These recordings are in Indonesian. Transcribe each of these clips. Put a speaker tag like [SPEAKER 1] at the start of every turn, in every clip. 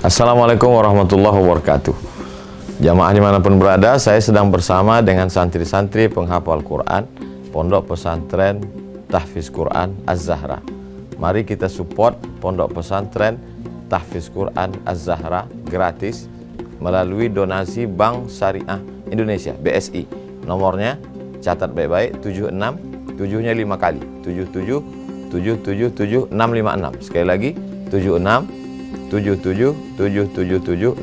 [SPEAKER 1] Assalamualaikum warahmatullahi wabarakatuh. Jamaah dimanapun berada, saya sedang bersama dengan santri-santri penghafal Quran, Pondok Pesantren Tahfiz Quran Az-Zahra. Mari kita support Pondok Pesantren Tahfiz Quran Az-Zahra gratis melalui donasi Bank Syariah Indonesia, BSI. Nomornya catat baik-baik 76 7-nya 5 kali 77 lima enam. sekali lagi 76 777 777 656.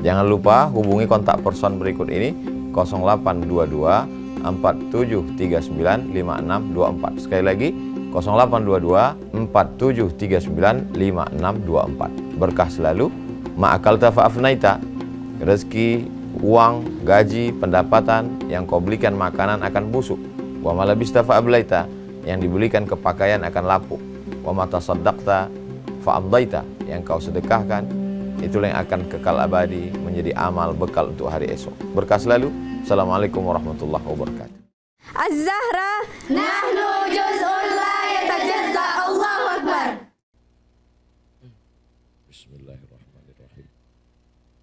[SPEAKER 1] Jangan lupa hubungi kontak person berikut ini 0822 4739 5624. Sekali lagi 0822 4739 5624. Berkah selalu. Ma'akal tafa'afnaita. Rezeki, uang, gaji, pendapatan yang kau belikan makanan akan busuk. Wa malabista fa'ablaita. Yang dibelikan kepakaian akan lapuk. Wa matasaddaqta fa'amdaita yang kau sedekahkan itulah yang akan kekal abadi menjadi amal bekal untuk hari esok. Berkah selalu. Assalamualaikum warahmatullahi wabarakatuh.
[SPEAKER 2] Az-Zahra nahnu juz'un la yatajazza Allahu akbar.
[SPEAKER 1] Bismillahirrahmanirrahim.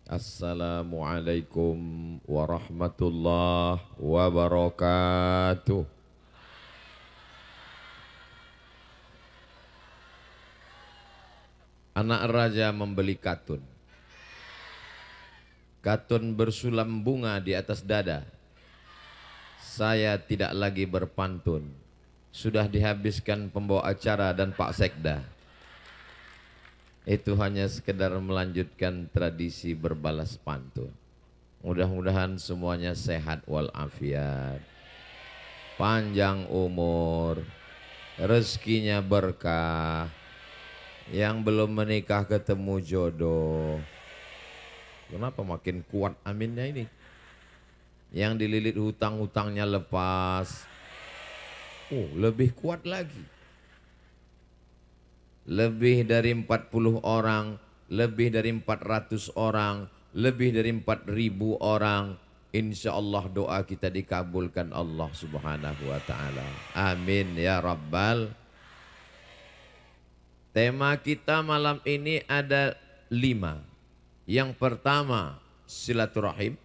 [SPEAKER 1] Assalamualaikum warahmatullahi wabarakatuh. Anak raja membeli katun. Katun bersulam bunga di atas dada. Saya tidak lagi berpantun. Sudah dihabiskan pembawa acara dan Pak Sekda. Itu hanya sekedar melanjutkan tradisi berbalas pantun. Mudah-mudahan semuanya sehat walafiat. Panjang umur, rezekinya berkah, yang belum menikah ketemu jodoh. Kenapa makin kuat aminnya ini? Yang dililit hutang-hutangnya lepas. Oh, lebih kuat lagi. Lebih dari 40 orang, lebih dari 400 orang, lebih dari 4000 orang. Insya Allah doa kita dikabulkan Allah subhanahu wa ta'ala.
[SPEAKER 3] Amin ya Rabbal Tema kita malam ini ada lima. Yang pertama silaturahim,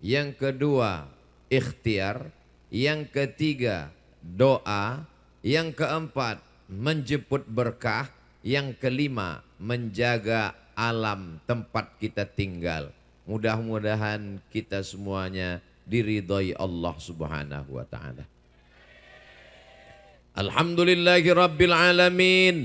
[SPEAKER 3] yang kedua ikhtiar, yang ketiga doa, yang keempat menjemput berkah, yang kelima menjaga alam tempat kita tinggal. Mudah-mudahan kita semuanya diridhoi Allah Subhanahu wa taala. Alhamdulillahi rabbil alamin.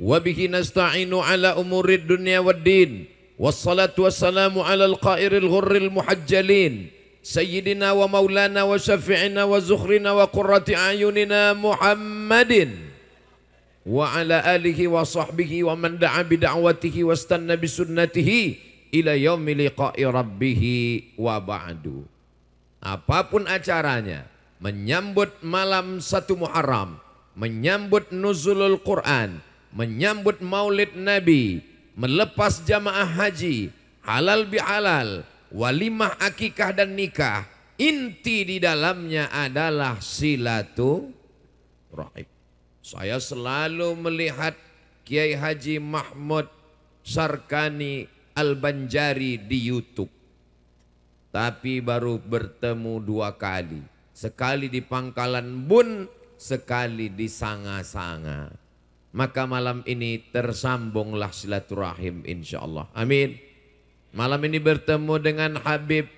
[SPEAKER 3] وبه نستعين على أمور الدنيا والدين والصلاة والسلام على القائر الغر المحجلين سيدنا ومولانا وشفيعنا وزخرنا وقرة أعيننا محمد وعلى آله وصحبه ومن دعا بدعوته واستنى بسنته إلى يوم لقاء ربه وبعد Apapun acaranya, menyambut malam satu Muharram, menyambut nuzulul Quran, menyambut maulid Nabi, melepas jamaah haji, halal bihalal, walimah akikah dan nikah. Inti di dalamnya adalah silaturahim. Saya selalu melihat Kiai Haji Mahmud Sarkani Al-Banjari di Youtube. Tapi baru bertemu dua kali. Sekali di pangkalan bun, sekali di sanga-sanga maka malam ini tersambunglah silaturahim insya Allah. Amin. Malam ini bertemu dengan Habib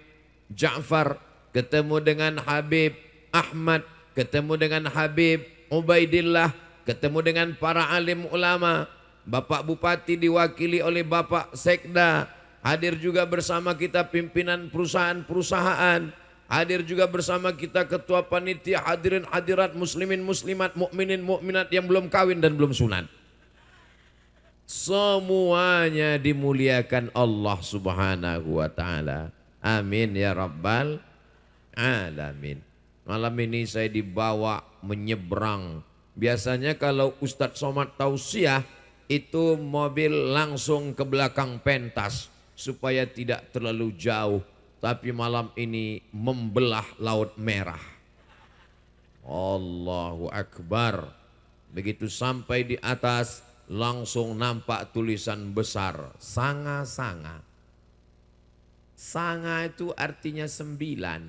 [SPEAKER 3] Ja'far, ketemu dengan Habib Ahmad, ketemu dengan Habib Ubaidillah, ketemu dengan para alim ulama. Bapak Bupati diwakili oleh Bapak Sekda, hadir juga bersama kita pimpinan perusahaan-perusahaan Hadir juga bersama kita ketua panitia hadirin hadirat muslimin muslimat mukminin mukminat yang belum kawin dan belum sunat. Semuanya dimuliakan Allah Subhanahu wa taala. Amin ya rabbal alamin. Malam ini saya dibawa menyeberang. Biasanya kalau Ustadz Somad tausiah itu mobil langsung ke belakang pentas supaya tidak terlalu jauh tapi malam ini membelah laut merah. Allahu Akbar. Begitu sampai di atas langsung nampak tulisan besar sanga-sanga. Sanga itu artinya sembilan.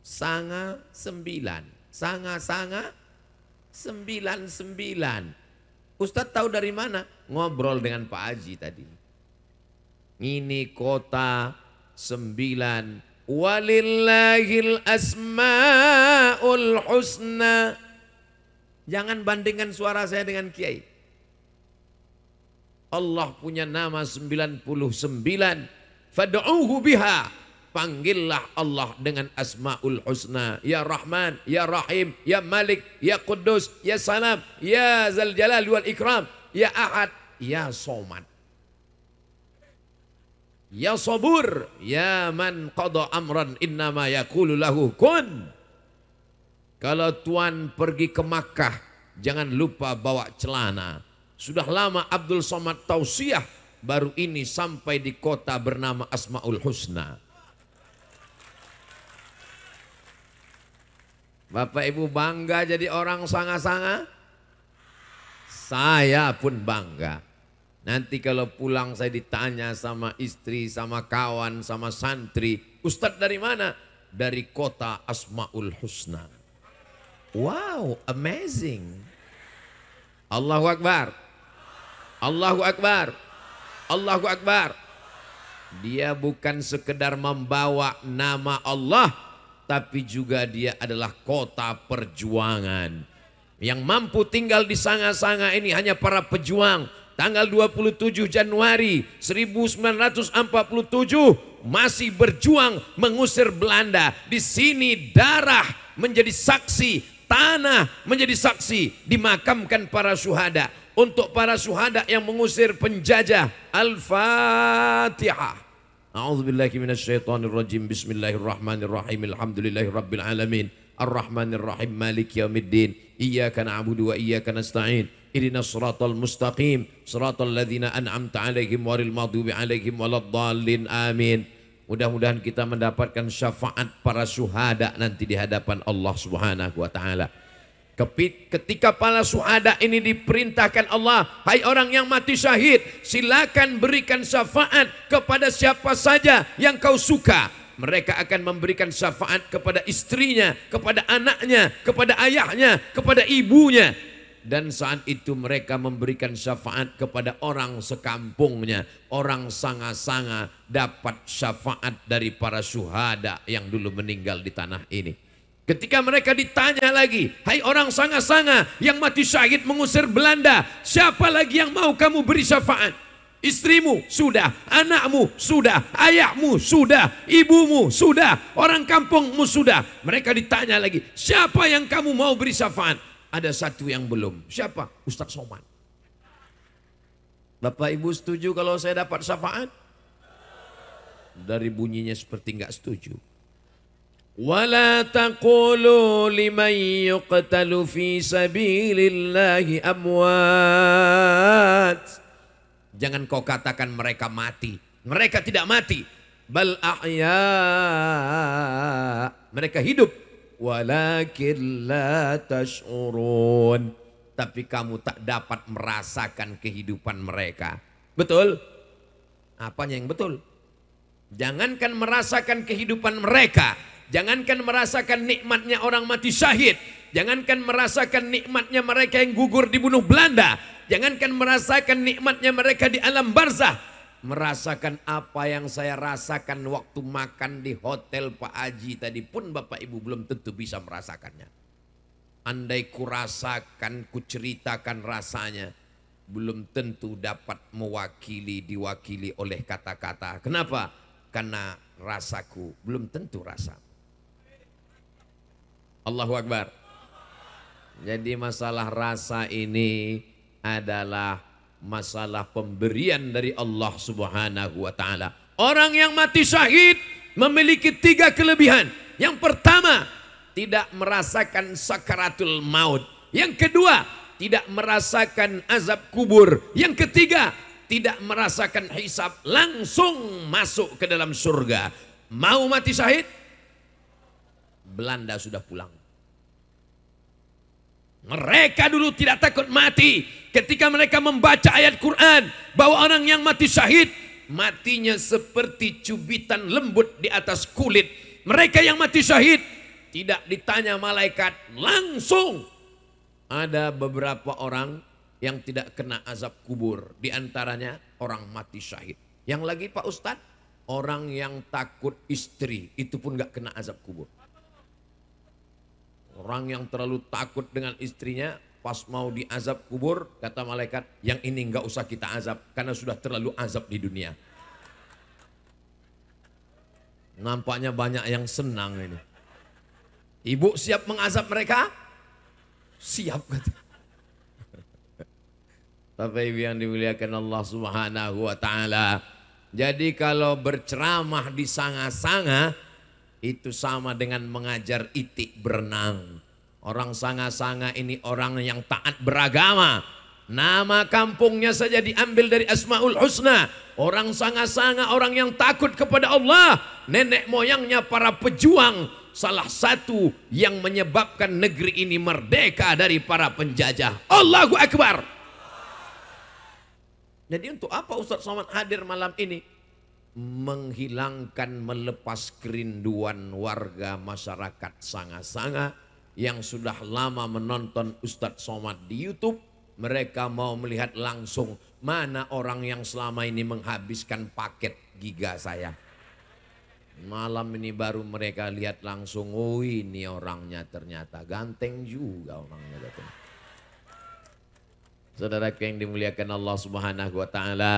[SPEAKER 3] Sanga sembilan. Sanga-sanga sembilan-sembilan. Ustadz tahu dari mana? Ngobrol dengan Pak Haji tadi. Ini kota sembilan walillahil asmaul husna jangan bandingkan suara saya dengan kiai Allah punya nama sembilan puluh 99 fad'uhu biha panggillah Allah dengan asmaul husna ya Rahman ya Rahim ya Malik ya Kudus ya Salam ya Zal Jalal wal Ikram ya Ahad ya Somad Ya sabur, ya man qada amran innama yaqulu lahu kun. Kalau tuan pergi ke Makkah, jangan lupa bawa celana. Sudah lama Abdul Somad tausiah, baru ini sampai di kota bernama Asmaul Husna. Bapak Ibu bangga jadi orang sanga-sanga? Saya pun bangga. Nanti kalau pulang saya ditanya sama istri, sama kawan, sama santri, Ustadz dari mana? Dari kota Asma'ul Husna. Wow, amazing. Allahu Akbar. Allahu Akbar. Allahu Akbar. Dia bukan sekedar membawa nama Allah, tapi juga dia adalah kota perjuangan. Yang mampu tinggal di sanga-sanga ini hanya para pejuang, tanggal 27 Januari 1947 masih berjuang mengusir Belanda. Di sini darah menjadi saksi, tanah menjadi saksi, dimakamkan para syuhada. Untuk para syuhada yang mengusir penjajah. Al-Fatihah. الحمد لله Bismillahirrahmanirrahim. العالمين alamin. الرحيم مالك يوم الدين إياك نعبد وإياك نستعين اهدنا الصراط Mustaqim, صراط الذين أنعمت عليهم وغير المغضوب عليهم ولا الضالين Mudah-mudahan kita mendapatkan syafaat para suhada nanti di hadapan Allah Subhanahu wa taala. Ketika para suhada ini diperintahkan Allah, hai orang yang mati syahid, silakan berikan syafaat kepada siapa saja yang kau suka mereka akan memberikan syafaat kepada istrinya, kepada anaknya, kepada ayahnya, kepada ibunya dan saat itu mereka memberikan syafaat kepada orang sekampungnya orang sanga-sanga dapat syafaat dari para syuhada yang dulu meninggal di tanah ini Ketika mereka ditanya lagi, hai orang sanga-sanga yang mati syahid mengusir Belanda, siapa lagi yang mau kamu beri syafaat? Istrimu sudah, anakmu sudah, ayahmu sudah, ibumu sudah, orang kampungmu sudah. Mereka ditanya lagi, siapa yang kamu mau beri syafaat? ada satu yang belum. Siapa? Ustaz Soman, Bapak Ibu setuju kalau saya dapat syafaat? Dari bunyinya seperti nggak setuju. Wala taqulu liman yuqtalu fi سبيل amwat. Jangan kau katakan mereka mati. Mereka tidak mati. Bal ahya. Mereka hidup walakin la tash'urun. Tapi kamu tak dapat merasakan kehidupan mereka. Betul? Apanya yang betul? Jangankan merasakan kehidupan mereka, jangankan merasakan nikmatnya orang mati syahid, jangankan merasakan nikmatnya mereka yang gugur dibunuh Belanda, jangankan merasakan nikmatnya mereka di alam barzah, merasakan apa yang saya rasakan waktu makan di hotel Pak Aji tadi pun Bapak Ibu belum tentu bisa merasakannya. Andai kurasakan, kuceritakan rasanya, belum tentu dapat mewakili, diwakili oleh kata-kata. Kenapa? Karena rasaku belum tentu rasa. Allahu Akbar. Jadi masalah rasa ini adalah masalah pemberian dari Allah Subhanahu wa taala. Orang yang mati syahid memiliki tiga kelebihan. Yang pertama, tidak merasakan sakaratul maut. Yang kedua, tidak merasakan azab kubur. Yang ketiga, tidak merasakan hisab langsung masuk ke dalam surga. Mau mati syahid? Belanda sudah pulang. Mereka dulu tidak takut mati ketika mereka membaca ayat Quran bahwa orang yang mati syahid matinya seperti cubitan lembut di atas kulit. Mereka yang mati syahid tidak ditanya malaikat, langsung ada beberapa orang yang tidak kena azab kubur, di antaranya orang mati syahid. Yang lagi Pak Ustadz, orang yang takut istri itu pun gak kena azab kubur. Orang yang terlalu takut dengan istrinya pas mau diazab kubur kata malaikat yang ini nggak usah kita azab karena sudah terlalu azab di dunia. Nampaknya banyak yang senang ini. Ibu siap mengazab mereka? Siap kata. Tapi ibu yang dimuliakan Allah Subhanahu wa taala. Jadi kalau berceramah di sanga-sanga itu sama dengan mengajar itik berenang. Orang sanga-sanga ini orang yang taat beragama. Nama kampungnya saja diambil dari Asmaul Husna. Orang sanga-sanga orang yang takut kepada Allah. Nenek moyangnya para pejuang. Salah satu yang menyebabkan negeri ini merdeka dari para penjajah. Allahu Akbar. Jadi untuk apa Ustaz Somad hadir malam ini? menghilangkan melepas kerinduan warga masyarakat sanga-sanga yang sudah lama menonton Ustadz Somad di YouTube. Mereka mau melihat langsung mana orang yang selama ini menghabiskan paket giga saya. Malam ini baru mereka lihat langsung, oh ini orangnya ternyata ganteng juga orangnya katanya. Saudara yang dimuliakan Allah Subhanahu wa taala,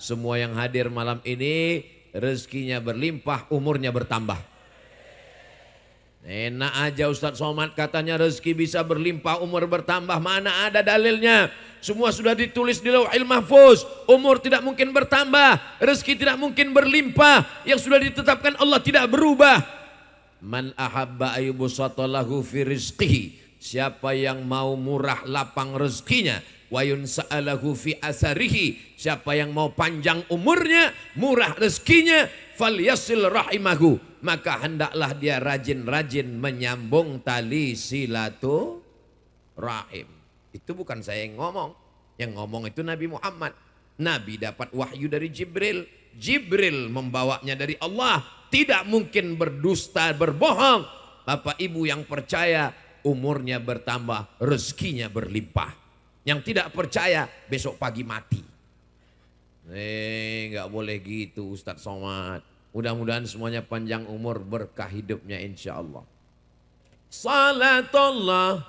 [SPEAKER 3] semua yang hadir malam ini rezekinya berlimpah, umurnya bertambah. Enak aja Ustadz Somad katanya rezeki bisa berlimpah, umur bertambah. Mana ada dalilnya? Semua sudah ditulis di lauhil mahfuz. Umur tidak mungkin bertambah, rezeki tidak mungkin berlimpah. Yang sudah ditetapkan Allah tidak berubah. Man ahabba ayyubusatalahu fi rizqihi. Siapa yang mau murah lapang rezekinya, Wayun sa'alahu fi asarihi. Siapa yang mau panjang umurnya, murah rezekinya, yasil rahimahu. Maka hendaklah dia rajin-rajin menyambung tali silatu rahim. Itu bukan saya yang ngomong. Yang ngomong itu Nabi Muhammad. Nabi dapat wahyu dari Jibril. Jibril membawanya dari Allah. Tidak mungkin berdusta, berbohong. Bapak ibu yang percaya umurnya bertambah, rezekinya berlimpah. Yang tidak percaya besok pagi mati. Eh nggak boleh gitu Ustadz Somad. Mudah-mudahan semuanya panjang umur berkah hidupnya insya Allah. Salatullah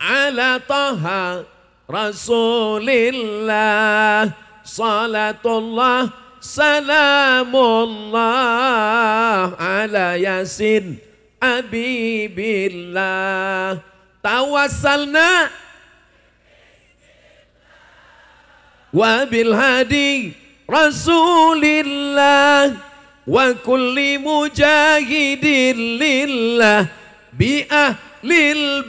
[SPEAKER 3] ala taha rasulillah salatullah salamullah ala yasin abibillah tawasalna
[SPEAKER 2] wabil hadi rasulillah
[SPEAKER 3] wa kulli mujahidin lillah bi ahlil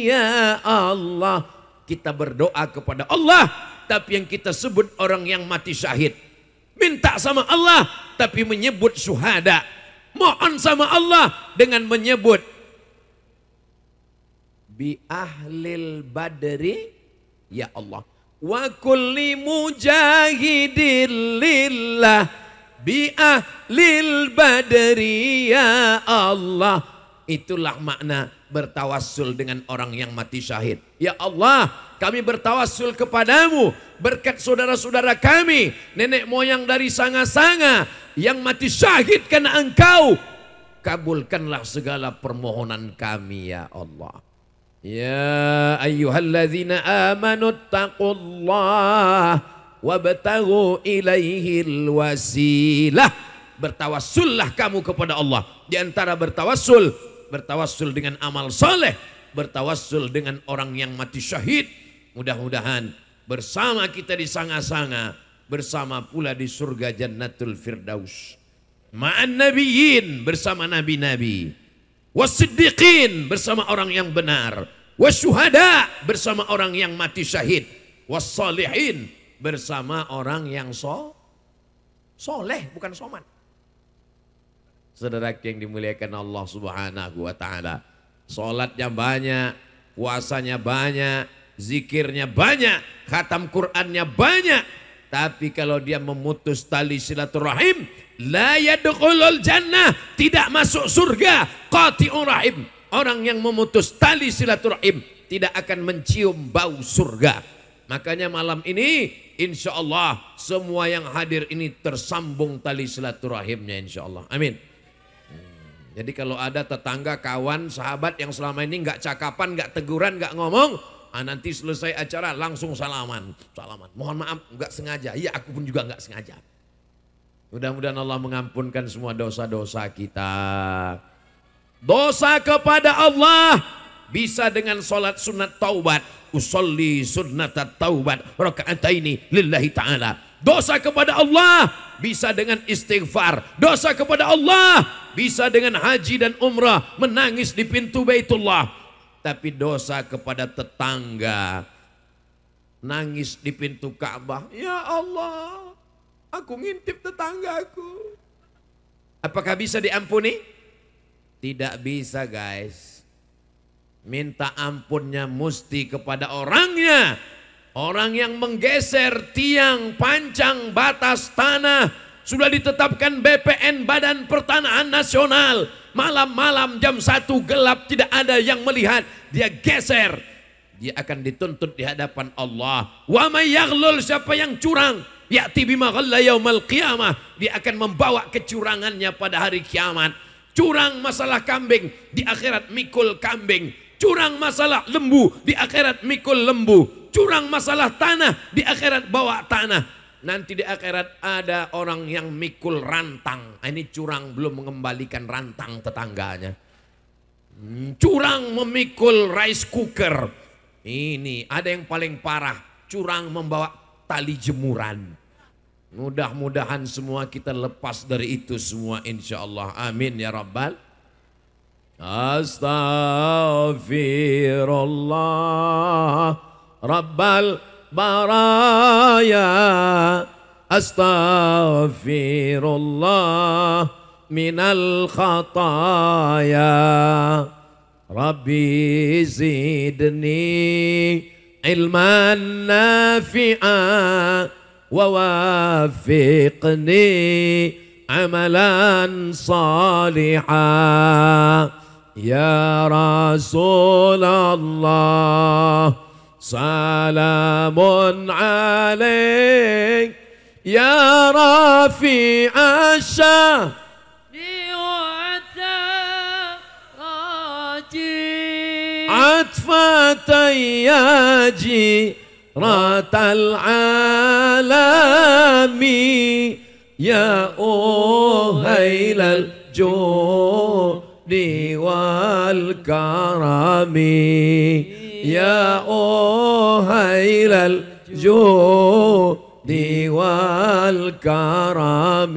[SPEAKER 3] ya Allah kita berdoa kepada Allah tapi yang kita sebut orang yang mati syahid minta sama Allah tapi menyebut syuhada mohon sama Allah dengan menyebut bi ahlil badri ya Allah wa kulli mujahidin lillah bi ahlil badri ya Allah itulah makna bertawassul dengan orang yang mati syahid ya Allah kami bertawassul kepadamu berkat saudara-saudara kami nenek moyang dari sanga-sanga yang mati syahid karena engkau kabulkanlah segala permohonan kami ya Allah يا أيها الذين آمنوا اتقوا الله وابتغوا إليه الوسيلة bertawassullah kamu kepada Allah di antara bertawassul bertawassul dengan amal soleh bertawassul dengan orang yang mati syahid mudah-mudahan bersama kita di sanga-sanga bersama pula di surga jannatul firdaus ma'an nabiyyin bersama nabi-nabi wasiddiqin bersama orang yang benar wasyuhada bersama orang yang mati syahid wassalihin bersama orang yang so soleh bukan soman saudara yang dimuliakan Allah subhanahu wa ta'ala sholatnya banyak puasanya banyak zikirnya banyak khatam Qurannya banyak tapi kalau dia memutus tali silaturahim, la yadkhulul jannah, tidak masuk surga, qati'ur rahim. Orang yang memutus tali silaturahim tidak akan mencium bau surga. Makanya malam ini insya Allah semua yang hadir ini tersambung tali silaturahimnya insya Allah. Amin. Hmm, jadi kalau ada tetangga, kawan, sahabat yang selama ini nggak cakapan, nggak teguran, nggak ngomong, ah, nanti selesai acara langsung salaman salaman mohon maaf enggak sengaja iya aku pun juga enggak sengaja mudah-mudahan Allah mengampunkan semua dosa-dosa kita dosa kepada Allah bisa dengan sholat sunat taubat usolli sunat taubat rakaat ini lillahi ta'ala dosa kepada Allah bisa dengan istighfar dosa kepada Allah bisa dengan haji dan umrah menangis di pintu Baitullah tapi dosa kepada tetangga. Nangis di pintu Ka'bah, "Ya Allah, aku ngintip tetanggaku." Apakah bisa diampuni? Tidak bisa, guys. Minta ampunnya mesti kepada orangnya. Orang yang menggeser tiang pancang batas tanah sudah ditetapkan BPN Badan Pertanahan Nasional. Malam-malam jam 1 gelap tidak ada yang melihat. Dia geser. Dia akan dituntut di hadapan Allah. Wa mayaghlul siapa yang curang. Ya'ti bima ghalla yaumal qiyamah. Dia akan membawa kecurangannya pada hari kiamat. Curang masalah kambing. Di akhirat mikul kambing. Curang masalah lembu. Di akhirat mikul lembu. Curang masalah tanah. Di akhirat bawa tanah Nanti di akhirat ada orang yang mikul rantang. Ah, ini curang belum mengembalikan rantang tetangganya. Hmm, curang memikul rice cooker. Ini ada yang paling parah. Curang membawa tali jemuran. Mudah-mudahan semua kita lepas dari itu semua insya Allah. Amin ya Rabbal. Astaghfirullah Rabbal برايا أستغفر الله من الخطايا ربي زدني علما نافعا ووافقني عملا صالحا يا رسول الله سلام
[SPEAKER 2] عليك يا رفيع الشهر عطفة يا جيرة العالم يا أهيل الجود والكرم يا أهيل
[SPEAKER 3] الجود والكرم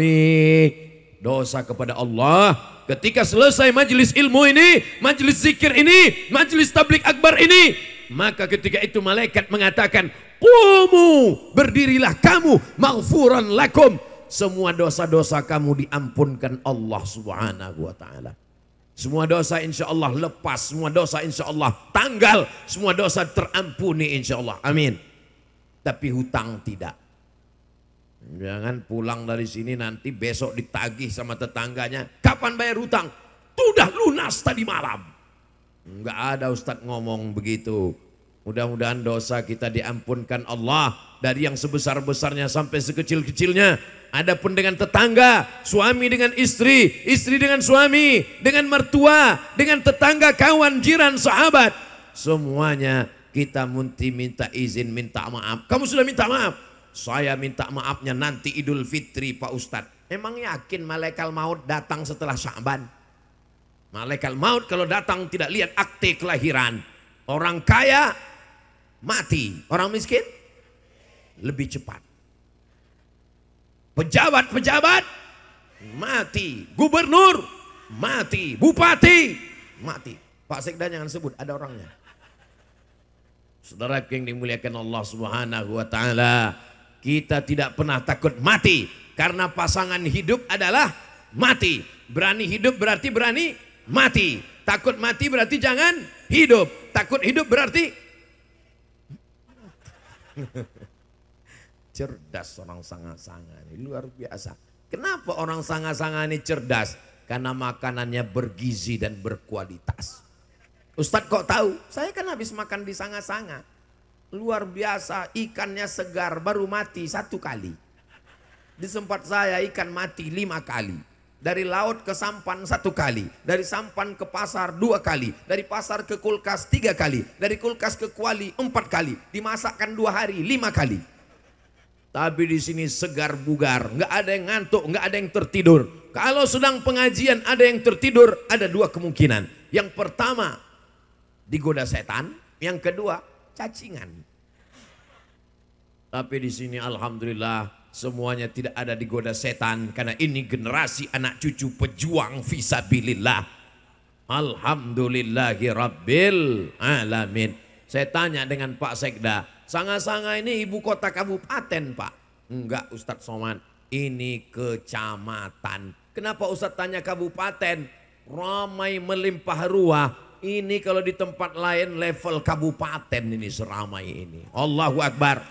[SPEAKER 3] dosa kepada Allah ketika selesai majelis ilmu ini majelis zikir ini majelis tablik akbar ini maka ketika itu malaikat mengatakan Kumu berdirilah kamu maghfuran lakum semua dosa-dosa kamu diampunkan Allah Subhanahu wa taala semua dosa insya Allah lepas. Semua dosa insya Allah tanggal. Semua dosa terampuni insya Allah. Amin. Tapi hutang tidak. Jangan pulang dari sini nanti besok ditagih sama tetangganya. Kapan bayar hutang? Sudah lunas tadi malam. Enggak ada Ustadz ngomong begitu. Mudah-mudahan dosa kita diampunkan Allah dari yang sebesar-besarnya sampai sekecil-kecilnya Adapun dengan tetangga, suami dengan istri, istri dengan suami, dengan mertua, dengan tetangga, kawan, jiran, sahabat, semuanya kita munti minta izin, minta maaf. Kamu sudah minta maaf? Saya minta maafnya nanti Idul Fitri Pak Ustadz. Emang yakin malaikat maut datang setelah Syaban? Malaikat maut kalau datang tidak lihat akte kelahiran. Orang kaya mati, orang miskin lebih cepat. Pejabat-pejabat mati, gubernur mati, bupati mati. Pak Sekda jangan sebut, ada orangnya. Saudara yang dimuliakan Allah Subhanahu wa taala, kita tidak pernah takut mati karena pasangan hidup adalah mati. Berani hidup berarti berani mati. Takut mati berarti jangan hidup. Takut hidup berarti cerdas orang
[SPEAKER 1] sanga-sanga
[SPEAKER 3] ini luar biasa. Kenapa orang sanga-sanga ini cerdas? Karena makanannya bergizi dan berkualitas. Ustadz kok tahu? Saya kan habis makan di sanga-sanga. Luar biasa, ikannya segar baru mati satu kali. Di sempat saya ikan mati lima kali. Dari laut ke sampan satu kali. Dari sampan ke pasar dua kali. Dari pasar ke kulkas tiga kali. Dari kulkas ke kuali empat kali. Dimasakkan dua hari lima kali tapi di sini segar bugar, nggak ada yang ngantuk, nggak ada yang tertidur. Kalau sedang pengajian ada yang tertidur, ada dua kemungkinan. Yang pertama, digoda setan. Yang kedua, cacingan. Tapi di sini alhamdulillah semuanya tidak ada digoda setan karena ini generasi anak cucu pejuang visabilillah. Alhamdulillahirabbil alamin. Saya tanya dengan Pak Sekda, Sanga-sanga ini ibu kota kabupaten pak. Enggak Ustadz Soman, ini kecamatan. Kenapa Ustadz tanya kabupaten? Ramai melimpah ruah. Ini kalau di tempat lain level kabupaten ini seramai ini. Allahu Akbar.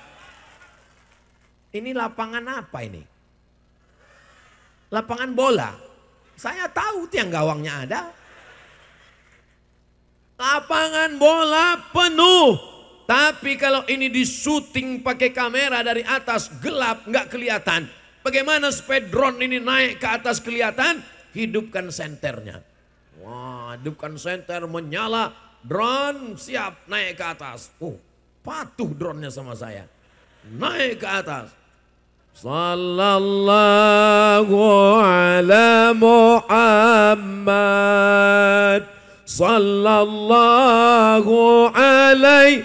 [SPEAKER 3] Ini lapangan apa ini? Lapangan bola. Saya tahu tiang gawangnya ada. Lapangan bola penuh tapi kalau ini disuting pakai kamera dari atas gelap nggak kelihatan. Bagaimana supaya drone ini naik ke atas kelihatan? Hidupkan senternya. Wah, hidupkan senter menyala, drone siap naik ke atas. Oh, patuh drone-nya sama saya. Naik ke atas. Sallallahu ala Muhammad. Sallallahu alaihi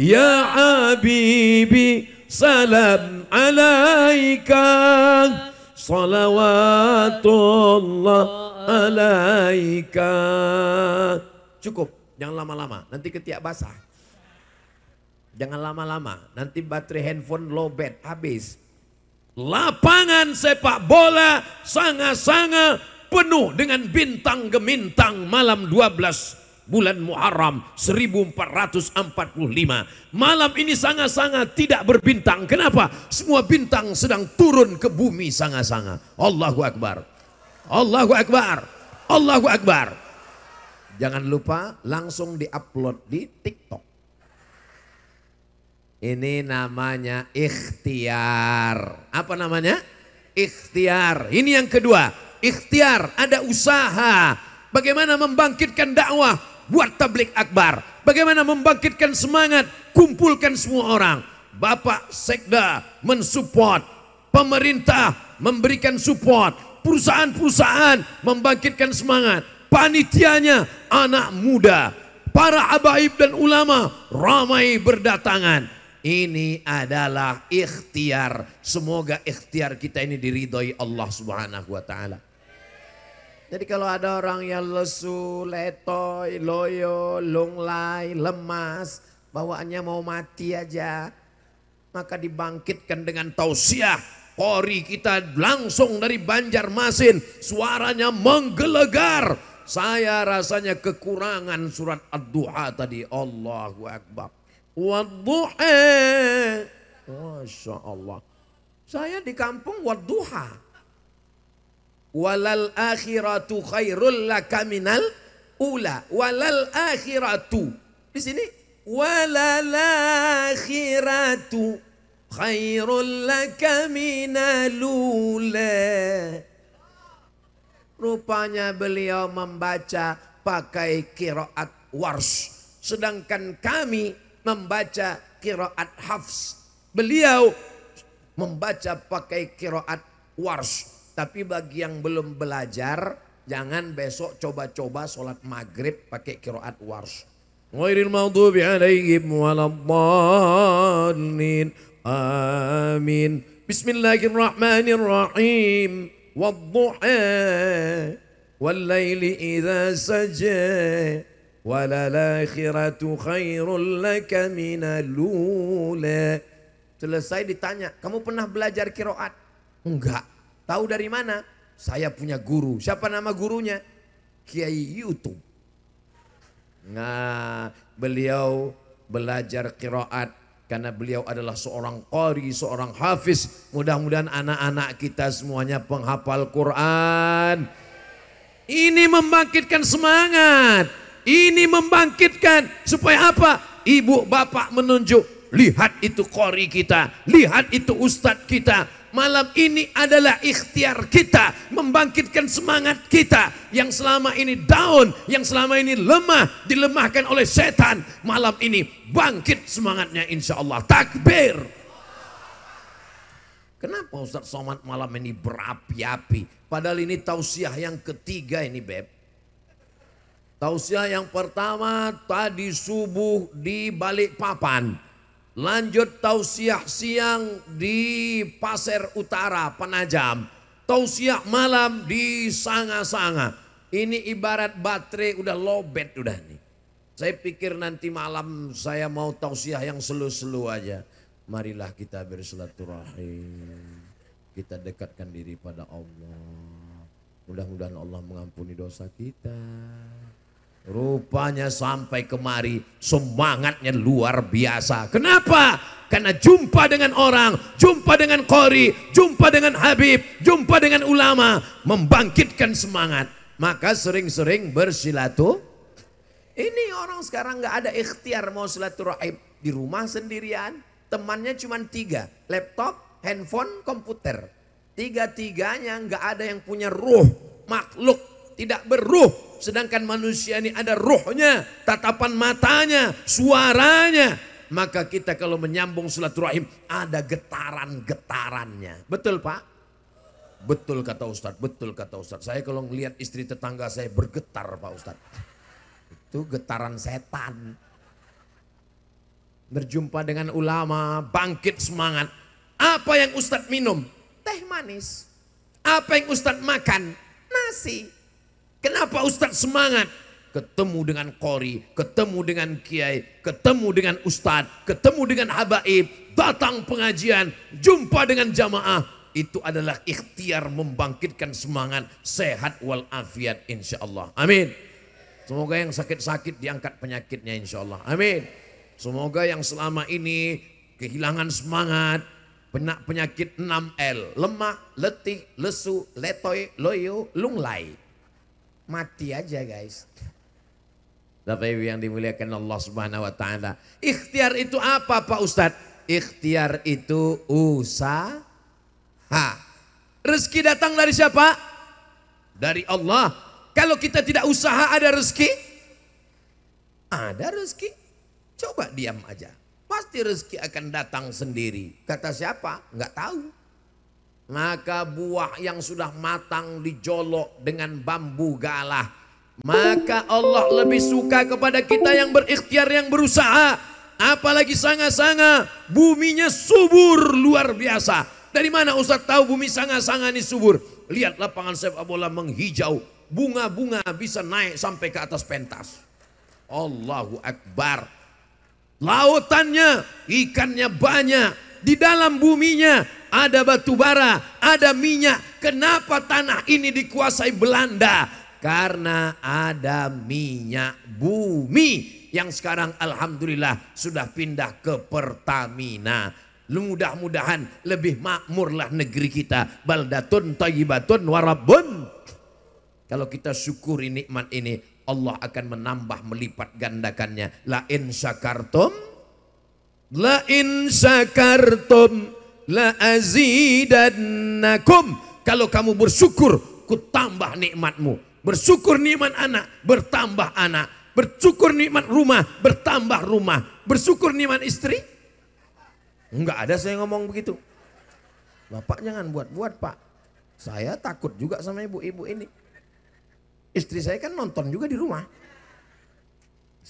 [SPEAKER 2] Ya Habibi salam alaika
[SPEAKER 3] Salawatullah alaika Cukup, jangan lama-lama, nanti ketiak basah Jangan lama-lama, nanti baterai handphone lowbat, habis Lapangan sepak bola sangat-sangat penuh dengan bintang gemintang malam 12 bulan Muharram 1445. Malam ini sangat-sangat tidak berbintang. Kenapa? Semua bintang sedang turun ke bumi sangat-sangat Allahu Akbar. Allahu Akbar. Allahu Akbar. Jangan lupa langsung diupload di TikTok. Ini namanya ikhtiar. Apa namanya? Ikhtiar. Ini yang kedua, ikhtiar, ada usaha. Bagaimana membangkitkan dakwah? buat tablik akbar. Bagaimana membangkitkan semangat, kumpulkan semua orang. Bapak Sekda mensupport, pemerintah memberikan support, perusahaan-perusahaan membangkitkan semangat, panitianya anak muda, para abaib dan ulama ramai berdatangan. Ini adalah ikhtiar. Semoga ikhtiar kita ini diridhoi Allah Subhanahu wa taala. Jadi kalau ada orang yang lesu, letoy, loyo, lunglai, lemas, bawaannya mau mati aja, maka dibangkitkan dengan tausiah. Kori kita langsung dari Banjarmasin, suaranya menggelegar. Saya rasanya kekurangan surat Ad-Duha tadi. Allahu Akbar. Wadduha. Masya Allah. Saya di kampung wadduha. Walal akhiratu khairul laka minal ula. Walal akhiratu. Di sini walal akhiratu khairul laka minal ula. Rupanya beliau membaca pakai kiroat wars. Sedangkan kami membaca kiroat hafs. Beliau membaca pakai kiroat wars. Tapi bagi yang belum belajar, jangan besok coba-coba sholat maghrib pakai kiroat wars. Ngoirin maghdubi alaihim waladdallin. Amin. Bismillahirrahmanirrahim. Wadduha Wallayli idza saja. Walalakhiratu khairul laka minalula. Selesai ditanya, kamu pernah belajar kiroat? Enggak. Tahu dari mana? Saya punya guru. Siapa nama gurunya? Kiai YouTube. Nah, beliau belajar kiroat karena beliau adalah seorang kori, seorang hafiz. Mudah-mudahan anak-anak kita semuanya penghafal Quran. Ini membangkitkan semangat. Ini membangkitkan supaya apa? Ibu bapak menunjuk, lihat itu kori kita, lihat itu ustadz kita, malam ini adalah ikhtiar kita membangkitkan semangat kita yang selama ini down, yang selama ini lemah, dilemahkan oleh setan. Malam ini bangkit semangatnya insya Allah. Takbir. Kenapa Ustaz Somad malam ini berapi-api? Padahal ini tausiah yang ketiga ini Beb. Tausiah yang pertama tadi subuh di balik papan. Lanjut tausiah siang di Pasir Utara, Penajam. Tausiah malam di Sanga-Sanga. Ini ibarat baterai udah lobet udah nih. Saya pikir nanti malam saya mau tausiah yang selu-selu aja. Marilah kita bersilaturahim. Kita dekatkan diri pada Allah. Mudah-mudahan Allah mengampuni dosa kita. Rupanya sampai kemari semangatnya luar biasa. Kenapa? Karena jumpa dengan orang, jumpa dengan kori, jumpa dengan Habib, jumpa dengan ulama, membangkitkan semangat. Maka sering-sering bersilaturahim. Ini orang sekarang nggak ada ikhtiar mau silaturahim di rumah sendirian, temannya cuma tiga, laptop, handphone, komputer. Tiga-tiganya nggak ada yang punya ruh makhluk tidak berruh. Sedangkan manusia ini ada ruhnya, tatapan matanya, suaranya. Maka kita kalau menyambung silaturahim ada getaran-getarannya. Betul Pak? Betul kata Ustadz, betul kata Ustadz. Saya kalau melihat istri tetangga saya bergetar Pak Ustadz. Itu getaran setan. Berjumpa dengan ulama, bangkit semangat. Apa yang Ustadz minum? Teh manis. Apa yang Ustadz makan? Nasi. Kenapa Ustadz semangat? Ketemu dengan kori, ketemu dengan kiai, ketemu dengan ustadz, ketemu dengan habaib, datang pengajian, jumpa dengan jamaah. Itu adalah ikhtiar membangkitkan semangat sehat walafiat insya Allah. Amin. Semoga yang sakit-sakit diangkat penyakitnya insya Allah. Amin. Semoga yang selama ini kehilangan semangat, penak penyakit 6L, lemak, letih, lesu, letoy, loyo, lunglai. Mati aja guys. Bapak Ibu yang dimuliakan Allah Subhanahu wa taala. Ikhtiar itu apa Pak Ustadz? Ikhtiar itu usaha. Rezeki datang dari siapa? Dari Allah. Kalau kita tidak usaha ada rezeki? Ada rezeki. Coba diam aja. Pasti rezeki akan datang sendiri. Kata siapa? Enggak tahu. Maka buah yang sudah matang dijolok dengan bambu galah.
[SPEAKER 1] Maka Allah lebih suka
[SPEAKER 3] kepada kita yang berikhtiar, yang berusaha. Apalagi sanga-sanga, buminya subur luar biasa. Dari mana Ustaz tahu bumi sanga-sanga ini subur? Lihat lapangan sepak bola menghijau. Bunga-bunga bisa naik sampai ke atas pentas. Allahu Akbar. Lautannya, ikannya banyak, di dalam buminya ada batu bara, ada minyak. Kenapa tanah ini dikuasai Belanda? Karena ada minyak bumi yang sekarang alhamdulillah sudah pindah ke Pertamina mudah-mudahan lebih makmurlah negeri kita baldatun tayyibatun warabun kalau kita syukuri nikmat ini Allah akan menambah melipat gandakannya la in syakartum La in syakartum la azidannakum. Kalau kamu bersyukur, ku tambah nikmatmu. Bersyukur nikmat anak, bertambah anak. Bersyukur nikmat rumah, bertambah rumah. Bersyukur nikmat istri. Enggak ada saya ngomong begitu. Bapak jangan buat-buat pak. Saya takut juga sama ibu-ibu ini. Istri saya kan nonton juga di rumah.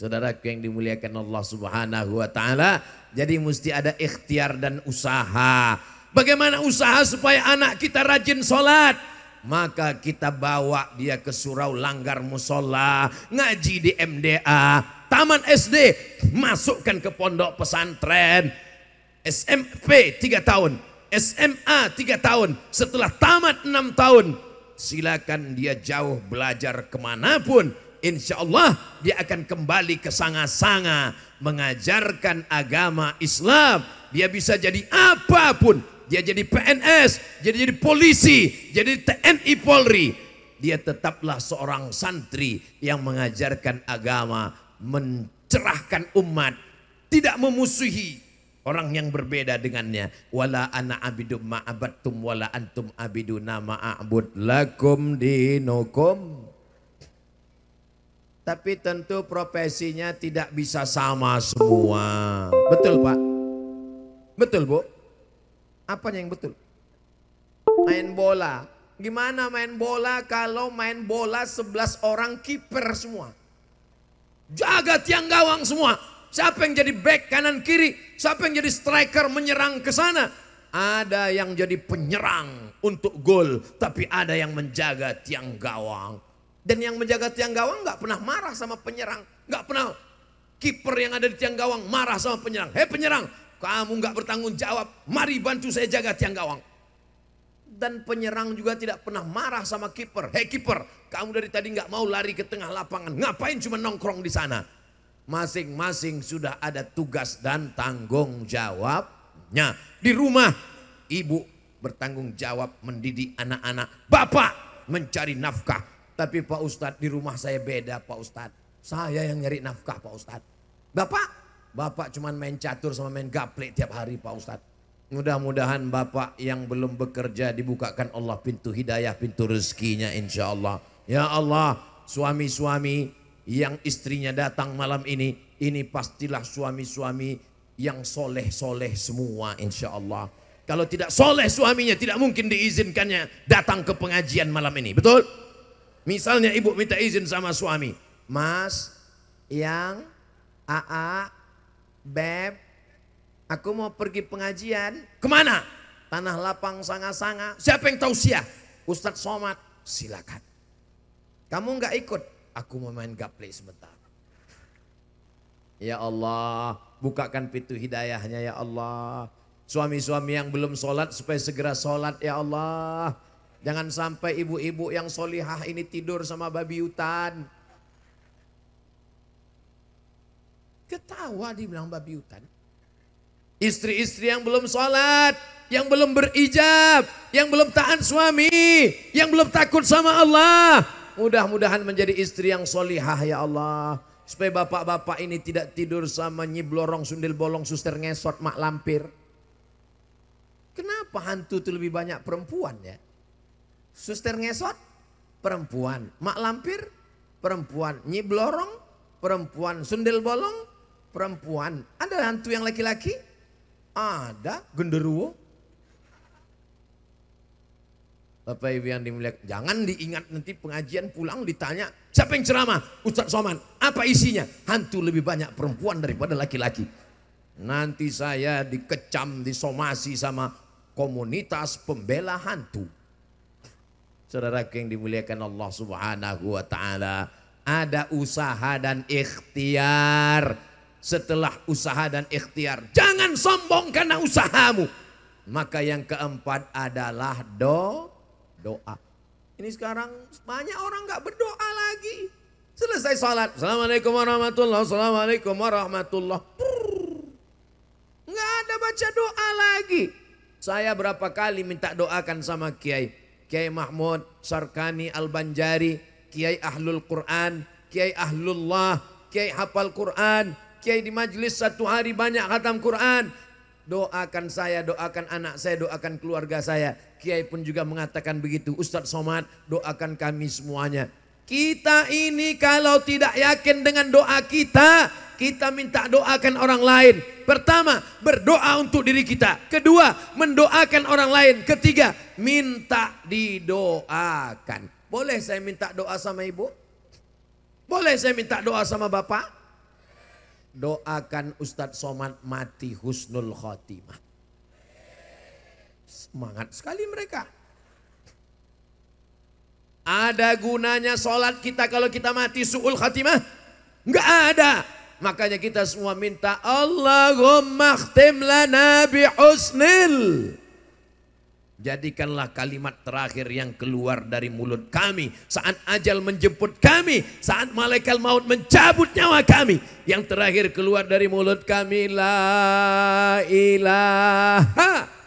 [SPEAKER 3] Saudaraku yang dimuliakan Allah Subhanahu wa taala, jadi mesti ada ikhtiar dan usaha. Bagaimana usaha supaya anak kita rajin sholat? Maka kita bawa dia ke surau langgar musola, ngaji di MDA, taman SD, masukkan ke pondok pesantren, SMP 3 tahun, SMA 3 tahun, setelah tamat 6 tahun, silakan dia jauh belajar kemanapun Insya Allah dia akan kembali ke sanga-sanga mengajarkan agama Islam. Dia bisa jadi apapun. Dia jadi PNS, jadi jadi polisi, jadi TNI Polri. Dia tetaplah seorang santri yang mengajarkan agama, mencerahkan umat, tidak memusuhi orang yang berbeda dengannya wala ana abidu ma'abattum wala antum abidu nama a'bud lakum dinukum tapi tentu profesinya tidak bisa sama semua. Betul Pak? Betul Bu? Apa yang betul? Main bola. Gimana main bola kalau main bola 11 orang kiper semua? Jaga tiang gawang semua. Siapa yang jadi back kanan kiri? Siapa yang jadi striker menyerang ke sana? Ada yang jadi penyerang untuk gol, tapi ada yang menjaga tiang gawang. Dan yang menjaga tiang gawang nggak pernah marah sama penyerang. nggak pernah kiper yang ada di tiang gawang marah sama penyerang. Hei penyerang, kamu nggak bertanggung jawab. Mari bantu saya jaga tiang gawang. Dan penyerang juga tidak pernah marah sama kiper. Hei kiper, kamu dari tadi nggak mau lari ke tengah lapangan. Ngapain cuma nongkrong di sana? Masing-masing sudah ada tugas dan tanggung jawabnya. Di rumah, ibu bertanggung jawab mendidik anak-anak. Bapak mencari nafkah tapi Pak Ustadz di rumah saya beda Pak Ustadz. Saya yang nyari nafkah Pak Ustadz. Bapak? Bapak cuma main catur sama main gaplek tiap hari Pak Ustadz. Mudah-mudahan Bapak yang belum bekerja dibukakan Allah pintu hidayah, pintu rezekinya insya Allah. Ya Allah, suami-suami yang istrinya datang malam ini, ini pastilah suami-suami yang soleh-soleh semua insya Allah. Kalau tidak soleh suaminya tidak mungkin diizinkannya datang ke pengajian malam ini, betul? Misalnya ibu minta izin sama suami, Mas, yang AA, Beb, aku mau pergi pengajian. Kemana? Tanah lapang sanga-sanga. Siapa yang tahu tausiah? Ustadz Somad, silakan. Kamu nggak ikut? Aku mau main gaple sebentar. Ya Allah, bukakan pintu hidayahnya ya Allah. Suami-suami yang belum sholat supaya segera sholat ya Allah. Jangan sampai ibu-ibu yang solihah ini tidur sama babi hutan. Ketawa dibilang babi hutan. Istri-istri yang belum sholat, yang belum berijab, yang belum tahan suami, yang belum takut sama Allah. Mudah-mudahan menjadi istri yang solihah ya Allah. Supaya bapak-bapak ini tidak tidur sama nyiblorong sundel bolong suster ngesot mak lampir. Kenapa hantu itu lebih banyak perempuan ya? Suster ngesot perempuan, mak lampir perempuan, nyi blorong perempuan, sundel bolong perempuan. Ada hantu yang laki-laki? Ada genderuwo. Bapak Ibu yang dimuliakan, jangan diingat nanti pengajian pulang ditanya, siapa yang ceramah? Ustaz Soman, apa isinya? Hantu lebih banyak perempuan daripada laki-laki. Nanti saya dikecam, disomasi sama komunitas pembela hantu. Saudara-saudara yang dimuliakan Allah Subhanahu wa taala, ada usaha dan ikhtiar. Setelah usaha dan ikhtiar, jangan sombong karena usahamu. Maka yang keempat adalah do doa. Ini sekarang banyak orang nggak berdoa lagi. Selesai salat, assalamualaikum warahmatullah, assalamualaikum warahmatullah. Nggak ada baca doa lagi. Saya berapa kali minta doakan sama kiai. Kiai Mahmud Sarkani Al-Banjari, Kiai Ahlul Quran, Kiai Ahlullah, Kiai Hafal Quran, Kiai di majelis satu hari banyak khatam Quran. Doakan saya, doakan anak saya, doakan keluarga saya. Kiai pun juga mengatakan begitu. Ustadz Somad, doakan kami semuanya. Kita ini kalau tidak yakin dengan doa kita, kita minta doakan orang lain. Pertama, berdoa untuk diri kita. Kedua, mendoakan orang lain. Ketiga, minta didoakan. Boleh saya minta doa sama ibu? Boleh saya minta doa sama bapak? Doakan Ustadz Somad mati husnul khotimah. Semangat sekali mereka. Ada gunanya sholat kita kalau kita mati su'ul khatimah? Enggak ada. Makanya kita semua minta Allahumma khtim lana husnil. Jadikanlah kalimat terakhir yang keluar dari mulut kami saat ajal menjemput kami, saat malaikat maut mencabut nyawa kami. Yang terakhir keluar dari mulut kami la ilaha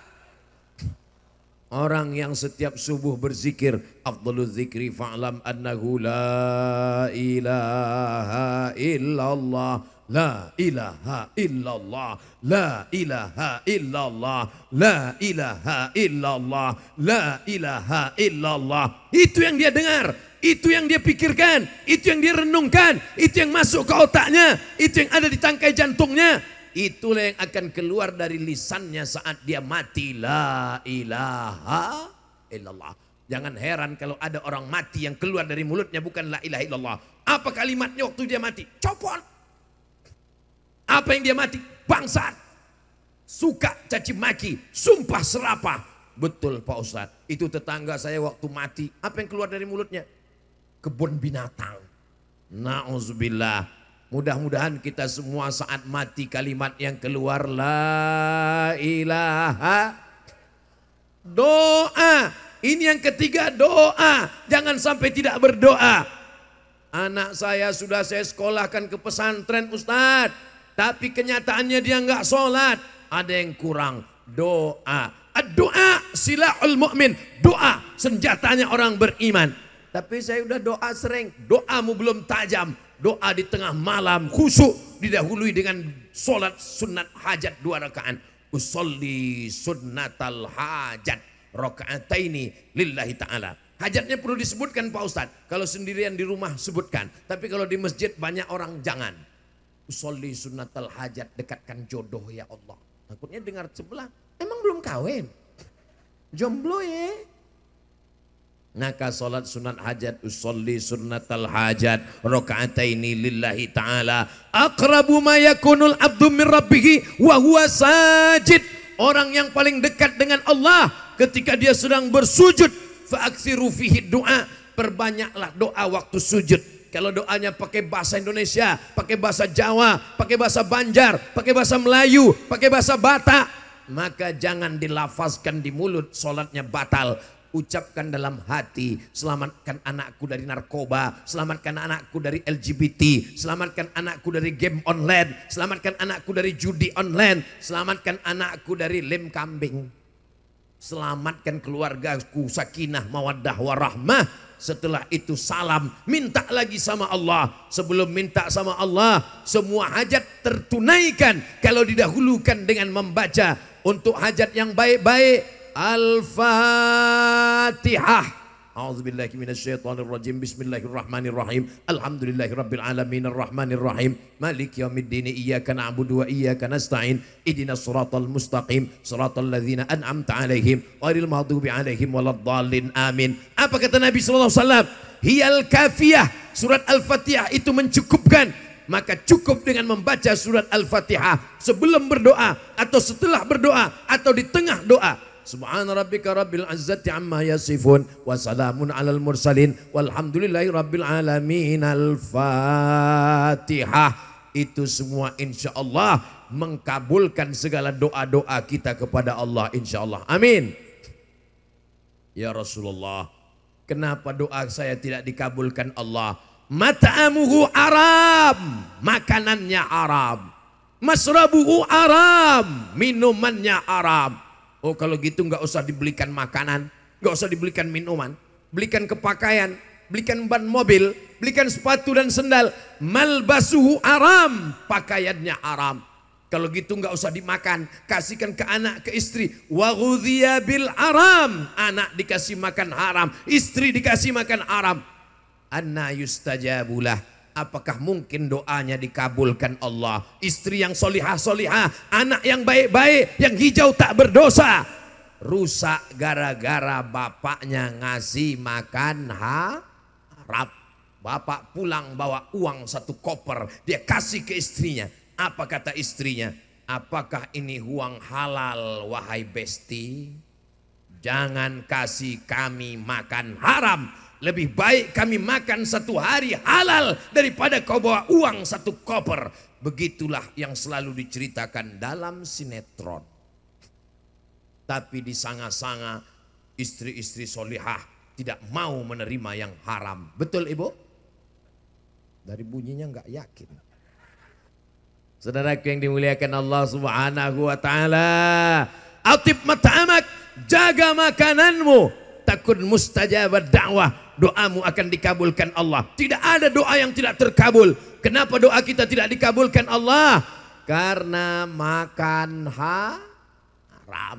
[SPEAKER 3] Orang yang setiap subuh berzikir Afdalul zikri fa'lam annahu la ilaha illallah La ilaha illallah La ilaha illallah La ilaha illallah La ilaha illallah Itu yang dia dengar Itu yang dia pikirkan Itu yang dia renungkan Itu yang masuk ke otaknya Itu yang ada di tangkai jantungnya itulah yang akan keluar dari lisannya saat dia mati la ilaha illallah jangan heran kalau ada orang mati yang keluar dari mulutnya bukan la ilaha illallah apa kalimatnya waktu dia mati copot apa yang dia mati bangsat suka caci maki sumpah serapah betul Pak Ustadz itu tetangga saya waktu mati apa yang keluar dari mulutnya kebun binatang Nauzubillah Mudah-mudahan kita semua saat mati kalimat yang keluar la ilaha doa. Ini yang ketiga doa. Jangan sampai tidak berdoa. Anak saya sudah saya sekolahkan ke pesantren Ustadz. Tapi kenyataannya dia nggak sholat. Ada yang kurang. Doa. Doa silaul mu'min. Doa senjatanya orang beriman. Tapi saya udah doa sering. Doamu belum tajam doa di tengah malam, khusyuk didahului dengan sholat sunat hajat dua rakaat. Usolli sunnatal hajat rakaataini lillahi ta'ala. Hajatnya perlu disebutkan Pak Ustadz. Kalau sendirian di rumah sebutkan. Tapi kalau di masjid banyak orang jangan. Usolli sunnatal hajat dekatkan jodoh ya Allah. Takutnya dengar sebelah. Emang belum kawin? Jomblo ya? Naka salat sunat hajat usolli sunnatal hajat rakaataini lillahi taala aqrabu ma yakunul abdu min rabbih wa huwa sajid orang yang paling dekat dengan Allah ketika dia sedang bersujud faaksiru fihi doa perbanyaklah doa waktu sujud kalau doanya pakai bahasa Indonesia, pakai bahasa Jawa, pakai bahasa Banjar, pakai bahasa Melayu, pakai bahasa Batak, maka jangan dilafazkan di mulut, solatnya batal ucapkan dalam hati. Selamatkan anakku dari narkoba, selamatkan anakku dari LGBT, selamatkan anakku dari game online, selamatkan anakku dari judi online, selamatkan anakku dari lem kambing. Selamatkan keluargaku sakinah mawaddah warahmah. Setelah itu salam, minta lagi sama Allah. Sebelum minta sama Allah, semua hajat tertunaikan. Kalau didahulukan dengan membaca untuk hajat yang baik-baik, Al-Fatihah. A'udzubillahi minasyaitonirrajim. Bismillahirrahmanirrahim. Alhamdulillahirabbil alamin arrahmanirrahim. Maliki yaumiddin. Iyyaka na'budu wa iyyaka nasta'in. Ihdinas siratal mustaqim. Siratal ladzina an'amta 'alaihim ghairil maghdubi 'alaihim waladdallin. Amin. Apa kata Nabi sallallahu alaihi wasallam? Hiyal kafiyah. Surat Al-Fatihah itu mencukupkan. Maka cukup dengan membaca surat Al-Fatihah sebelum berdoa atau setelah berdoa atau di tengah doa. Subhan rabbika rabbil azzati amma yasifun wa salamun alal mursalin walhamdulillahi rabbil alamin al-fatihah itu semua insya Allah mengkabulkan segala doa-doa kita kepada Allah insya Allah amin ya Rasulullah kenapa doa saya tidak dikabulkan Allah mata'amuhu aram makanannya aram masrabuhu aram minumannya aram Oh kalau gitu nggak usah dibelikan makanan, nggak usah dibelikan minuman, belikan kepakaian, belikan ban mobil, belikan sepatu dan sendal. Malbasuhu aram, pakaiannya aram. Kalau gitu nggak usah dimakan, kasihkan ke anak, ke istri. Waghudhiya bil aram, anak dikasih makan haram, istri dikasih makan haram. Anna yustajabulah apakah mungkin doanya dikabulkan Allah istri yang solihah solihah anak yang baik-baik yang hijau tak berdosa rusak gara-gara bapaknya ngasih makan harap bapak pulang bawa uang satu koper dia kasih ke istrinya apa kata istrinya apakah ini uang halal wahai besti jangan kasih kami makan haram lebih baik kami makan satu hari halal daripada kau bawa uang satu koper. Begitulah yang selalu diceritakan dalam sinetron. Tapi sangah sanga istri-istri solihah tidak mau menerima yang haram.
[SPEAKER 1] Betul ibu? Dari bunyinya nggak yakin.
[SPEAKER 3] Saudaraku yang dimuliakan Allah subhanahu wa ta'ala. Atib mata'amak, jaga makananmu. Takut mustajabat dakwah doamu akan dikabulkan Allah. Tidak ada doa yang tidak terkabul. Kenapa doa kita tidak dikabulkan Allah? Karena makan haram.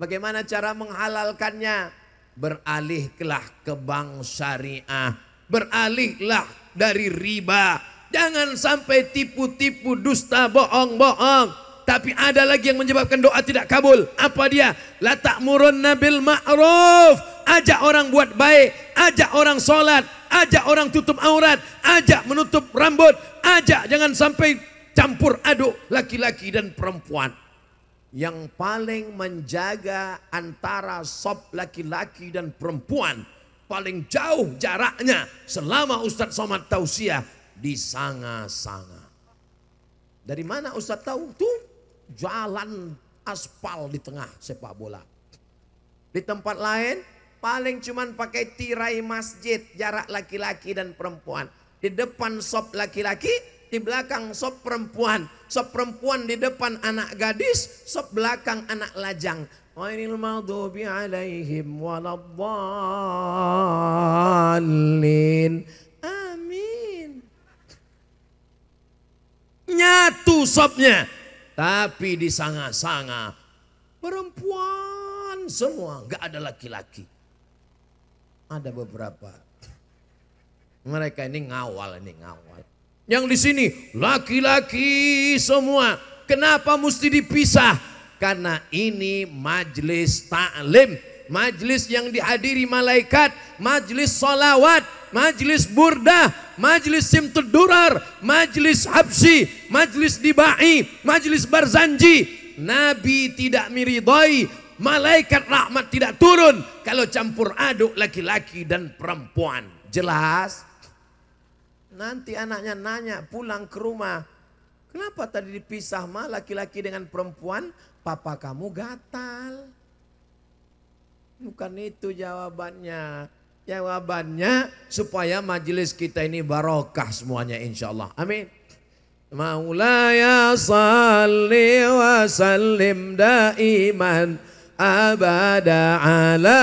[SPEAKER 3] Bagaimana cara menghalalkannya? Beralihlah ke bank syariah. Beralihlah dari riba. Jangan sampai tipu-tipu dusta bohong-bohong tapi ada lagi yang menyebabkan doa tidak kabul. Apa dia? Latak murun nabil ma'ruf. Ajak orang buat baik, ajak orang solat, ajak orang tutup aurat, ajak menutup rambut, ajak jangan sampai campur aduk laki-laki dan perempuan. Yang paling menjaga antara sop laki-laki dan perempuan paling jauh jaraknya selama Ustadz Somad Tausiah di sanga-sanga. Dari mana Ustadz tahu? Tuh jalan aspal di tengah sepak bola. Di tempat lain paling cuman pakai tirai masjid jarak laki-laki dan perempuan. Di depan sop laki-laki, di belakang sop perempuan. Sop perempuan di depan anak gadis, sop belakang anak lajang. alaihim Amin. Nyatu sopnya. Tapi di sanga-sanga perempuan semua, nggak ada laki-laki. Ada beberapa. Mereka ini ngawal, ini ngawal. Yang di sini laki-laki semua. Kenapa mesti dipisah? Karena ini majelis taklim Majlis yang dihadiri malaikat, majlis solawat, majlis burdah, majlis simtud durar, majlis habsi, majlis dibai, majlis barzanji. Nabi tidak miridai, malaikat rahmat tidak turun kalau campur aduk laki-laki dan perempuan. Jelas? Nanti anaknya nanya pulang ke rumah, kenapa tadi dipisah mah laki-laki dengan perempuan? Papa kamu gatal. Bukan itu jawabannya. Jawabannya supaya majelis kita ini barokah semuanya insya Allah. Amin. Maulaya salli wa sallim daiman abada ala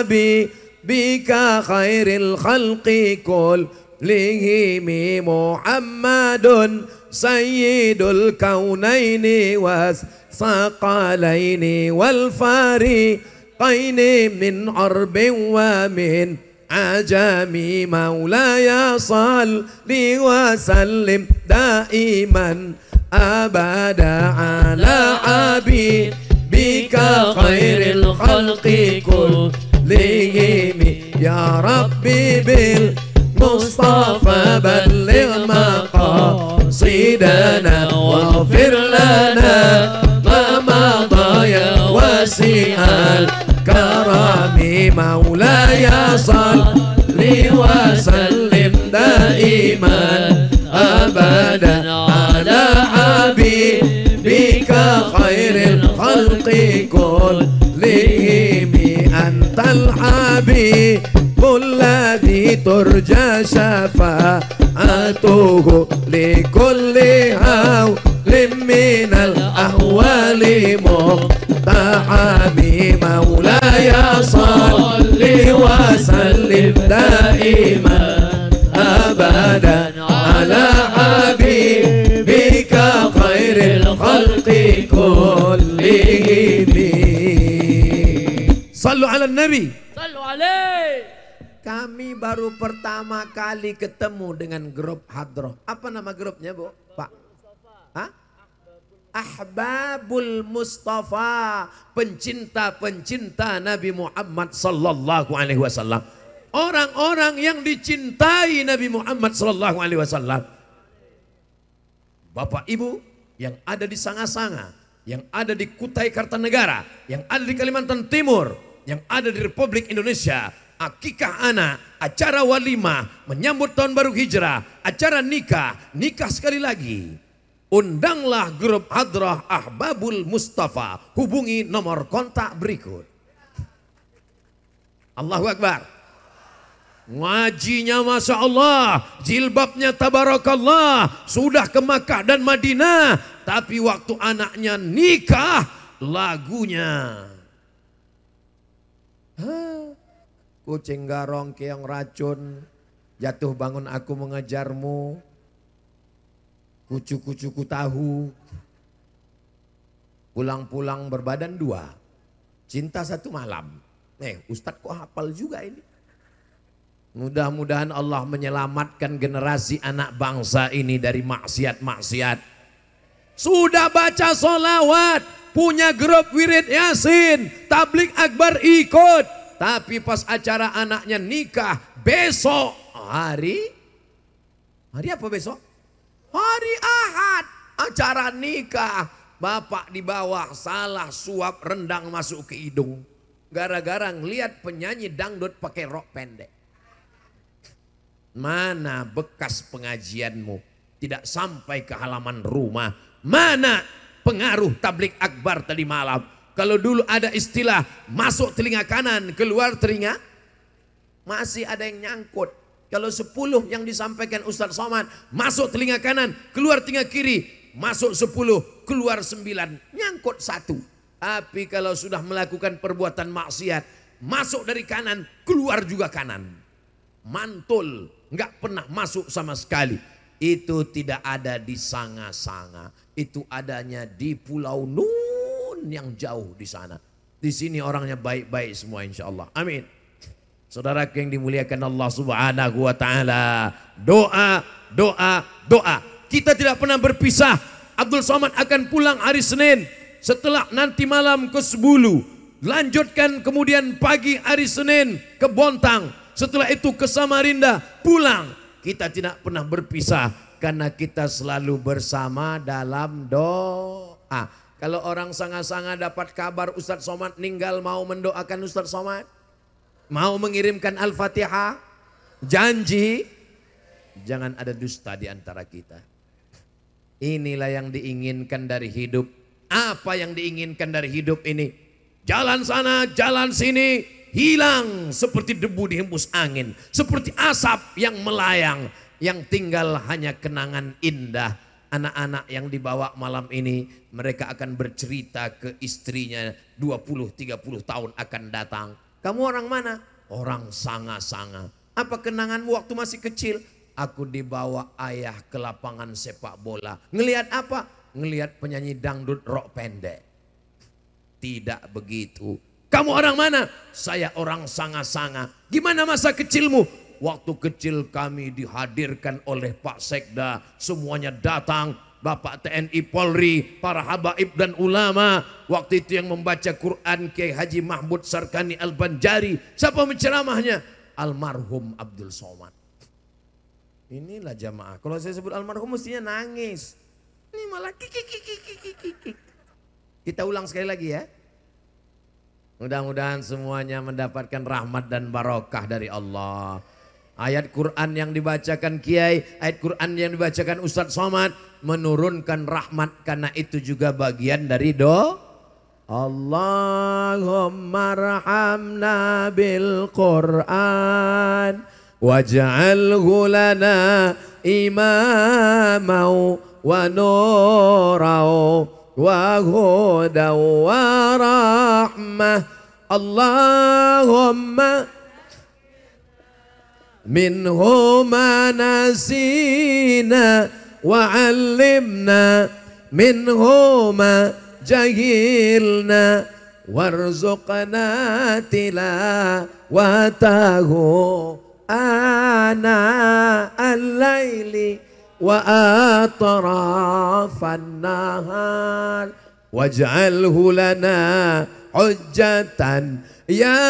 [SPEAKER 3] abi bika khairil khalqi kul lihimi muhammadun sayyidul kaunaini was saqalaini wal fari الشقين من عرب ومن عجم
[SPEAKER 2] مولاي صل وسلم دائما أبدا على عبيدك خير الخلق كلهم يا ربي بالمصطفى بلغ مقاصدنا واغفر لنا الكرم مولاي صل وسلم دائما أبدا على حبيبك خير الخلق كلهم أنت الحبيب الذي ترجى شفاعته لكل هوى liminal ahwali muqtahami ya salli wa sallim daiman abadan ala habibika khairil khalqi kullihimi sallu ala nabi
[SPEAKER 3] sallu alaih kami baru pertama kali ketemu dengan grup Hadroh. Apa nama grupnya, Bu? Pak ahbabul mustafa pencinta-pencinta Nabi Muhammad sallallahu alaihi wasallam orang-orang yang dicintai Nabi Muhammad sallallahu alaihi wasallam Bapak Ibu yang ada di Sanga-Sanga yang ada di Kutai Kartanegara yang ada di Kalimantan Timur yang ada di Republik Indonesia akikah anak, acara walimah, menyambut tahun baru hijrah, acara nikah, nikah sekali lagi. Undanglah grup Hadroh Ahbabul Mustafa. Hubungi nomor kontak berikut. Allahu Akbar. Ngajinya Masya Allah, jilbabnya Tabarakallah, sudah ke Makkah dan Madinah. Tapi waktu anaknya nikah, lagunya. kucing garong keong racun, jatuh bangun aku mengejarmu, kucu-kucuku tahu. Pulang-pulang berbadan dua, cinta satu malam. Eh, Ustad kok hafal juga ini? Mudah-mudahan Allah menyelamatkan generasi anak bangsa ini dari maksiat-maksiat. Sudah baca solawat, punya grup wirid yasin, tablik akbar ikut. Tapi pas acara anaknya nikah, besok hari, hari apa besok? Hari Ahad acara nikah. Bapak di bawah salah suap rendang masuk ke hidung. Gara-gara ngeliat penyanyi dangdut pakai rok pendek. Mana bekas pengajianmu? Tidak sampai ke halaman rumah. Mana pengaruh tablik akbar tadi malam? Kalau dulu ada istilah masuk telinga kanan, keluar telinga. Masih ada yang nyangkut. Kalau sepuluh yang disampaikan Ustaz Somad masuk telinga kanan, keluar telinga kiri, masuk sepuluh keluar sembilan nyangkut satu. Tapi kalau sudah melakukan perbuatan maksiat, masuk dari kanan, keluar juga kanan. Mantul, nggak pernah masuk sama sekali. Itu tidak ada di sanga-sanga. Itu adanya di Pulau Nun yang jauh di sana. Di sini orangnya baik-baik semua insya Allah. Amin. Saudara yang dimuliakan Allah Subhanahu wa taala, doa, doa, doa. Kita tidak pernah berpisah. Abdul Somad akan pulang hari Senin setelah nanti malam ke Sebulu. Lanjutkan kemudian pagi hari Senin ke Bontang. Setelah itu ke Samarinda, pulang. Kita tidak pernah berpisah karena kita selalu bersama dalam doa. Kalau orang sangat-sangat dapat kabar Ustaz Somad meninggal mau mendoakan Ustaz Somad, Mau mengirimkan Al-Fatihah? Janji? Jangan ada dusta di antara kita. Inilah yang diinginkan dari hidup. Apa yang diinginkan dari hidup ini? Jalan sana, jalan sini, hilang seperti debu dihembus angin. Seperti asap yang melayang. Yang tinggal hanya kenangan indah anak-anak yang dibawa malam ini mereka akan bercerita ke istrinya 20 30 tahun akan datang kamu orang mana? Orang sanga-sanga. Apa kenanganmu waktu masih kecil? Aku dibawa ayah ke lapangan sepak bola. Ngelihat apa? Ngelihat penyanyi dangdut rok pendek. Tidak begitu. Kamu orang mana? Saya orang sanga-sanga. Gimana masa kecilmu? Waktu kecil kami dihadirkan oleh Pak Sekda. Semuanya datang Bapak TNI Polri, para habaib dan ulama. Waktu itu yang membaca Quran ke Haji Mahmud Sarkani Al-Banjari. Siapa menceramahnya? Almarhum Abdul Somad. Inilah jamaah. Kalau saya sebut almarhum mestinya nangis.
[SPEAKER 2] Ini malah kiki kiki kiki kiki.
[SPEAKER 3] Kita ulang sekali lagi ya. Mudah-mudahan semuanya mendapatkan rahmat dan barokah dari Allah. Ayat Quran yang dibacakan Kiai, ayat Quran yang dibacakan Ustadz Somad menurunkan rahmat karena itu juga bagian dari do. Allahumma rahamna bil Quran waj'al gulana imamau wa nurau wa hudau wa rahmah Allahumma
[SPEAKER 2] منهما نسينا وعلمنا
[SPEAKER 3] منهما جهلنا وارزقنا تلاوته آناء الليل وأطراف النهار واجعله لنا حجة يا